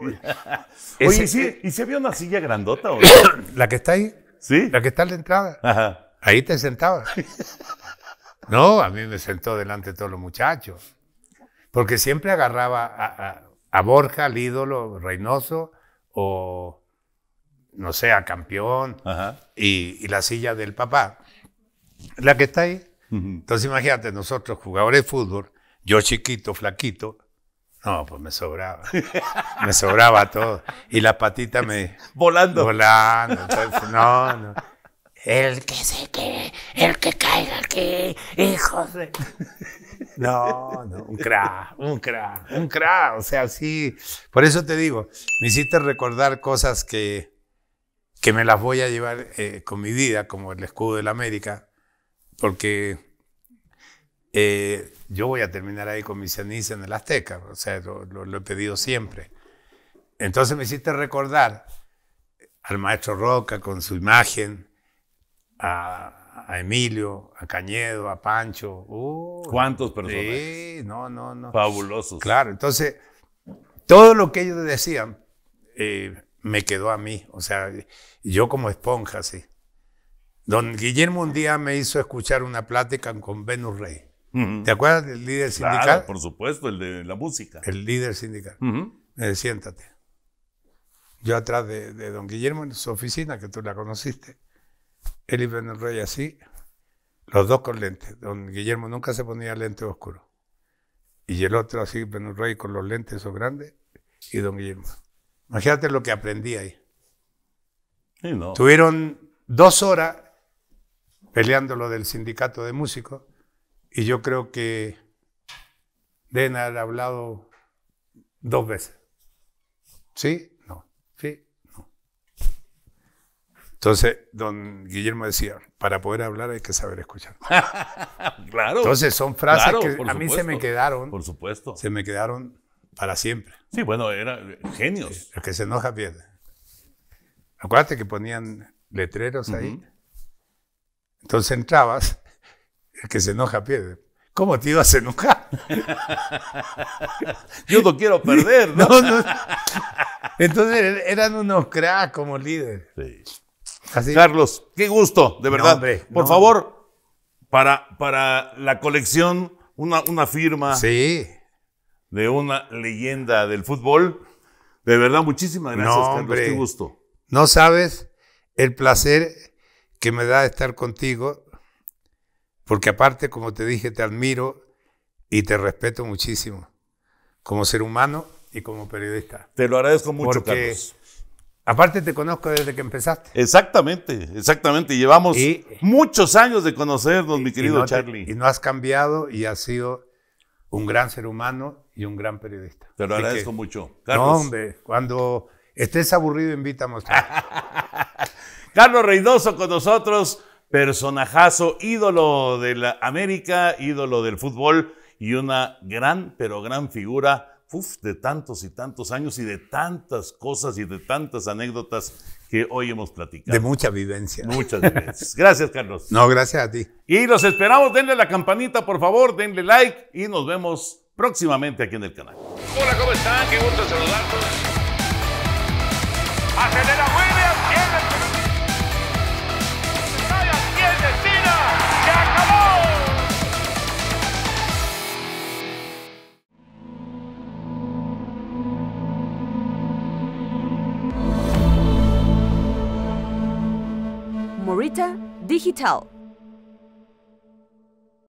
(laughs) Oye, ¿y sí, eh, ¿y se había una silla grandota? O (coughs) La que está ahí. Sí. La que está en la entrada. Ajá. Ahí te sentabas. (laughs) No, a mí me sentó delante de todos los muchachos. Porque siempre agarraba a, Borja, al ídolo, Reynoso, o no sé, a Campeón, y, y, la silla del papá, la que está ahí. Entonces imagínate, nosotros jugadores de fútbol, yo chiquito, flaquito, no, pues me sobraba. Me sobraba todo. Y la patita me. Volando. Volando. no, no. El que se quede, el que caiga aquí, hijos de. No, no, un cra, un cra, un cra. O sea, sí. Por eso te digo, me hiciste recordar cosas que, que me las voy a llevar eh, con mi vida, como el escudo de la América, porque eh, yo voy a terminar ahí con mi ceniza en el Azteca, o sea, lo, he pedido siempre. Entonces me hiciste recordar al maestro Roca con su imagen, a, Emilio, a Cañedo, a Pancho. ¿Cuántos personajes? Sí, no, no, no. Fabulosos. Claro, entonces todo lo que ellos decían eh, me quedó a mí, o sea, yo como esponja, sí. Don Guillermo un día me hizo escuchar una plática con Venus Rey. ¿Te acuerdas del líder claro, por supuesto, el de la música. El líder sindical. Eh, siéntate. Yo atrás de, don Guillermo en su oficina, que tú la conociste. Él y Benel Rey así, los dos con lentes. Don Guillermo nunca se ponía lente oscuro Y el otro así, Benel Rey con los lentes esos grandes, y don Guillermo. Imagínate lo que aprendí ahí. no. Tuvieron dos horas peleando lo del sindicato de músicos y yo creo que deben haber hablado dos veces. ¿Sí? No. ¿Sí? No. Entonces, don Guillermo decía, para poder hablar hay que saber escuchar. (laughs) claro. Entonces son frases que a mí se me quedaron. Por supuesto. Se me quedaron para siempre. Sí, bueno, eran genios. el que se enoja pierde. Acuérdate que ponían letreros ahí. Entonces entrabas el que se enoja pierde. ¿Cómo te ibas a enojar? (laughs) Yo no quiero perder, ¿no? Entonces er, eran unos cracks como líder. Sí. Carlos, qué gusto, de verdad. Por favor, para, para la colección, una, una firma sí. de una leyenda del fútbol. De verdad, muchísimas gracias, Carlos. Qué gusto. No sabes el placer que me da estar contigo porque aparte, como te dije, te admiro y te respeto muchísimo como ser humano y como periodista. Te lo agradezco mucho, Porque, Aparte te conozco desde que empezaste. Exactamente, exactamente. Llevamos muchos años de conocernos, mi querido Charlie. y no has cambiado y has sido un gran ser humano y un gran periodista. Te lo agradezco mucho. Carlos. cuando estés aburrido, invita (laughs) Carlos Reynoso con nosotros personajazo, ídolo de la América, ídolo del fútbol y una gran, pero gran figura de tantos y tantos años y de tantas cosas y de tantas anécdotas que hoy hemos platicado. De mucha vivencia. Muchas vivencias. Gracias, Carlos. No, gracias a ti. Y los esperamos. Denle la campanita, por favor, denle like y nos vemos próximamente aquí en el canal. Hola, ¿cómo están? Qué gusto saludarlos. Digital.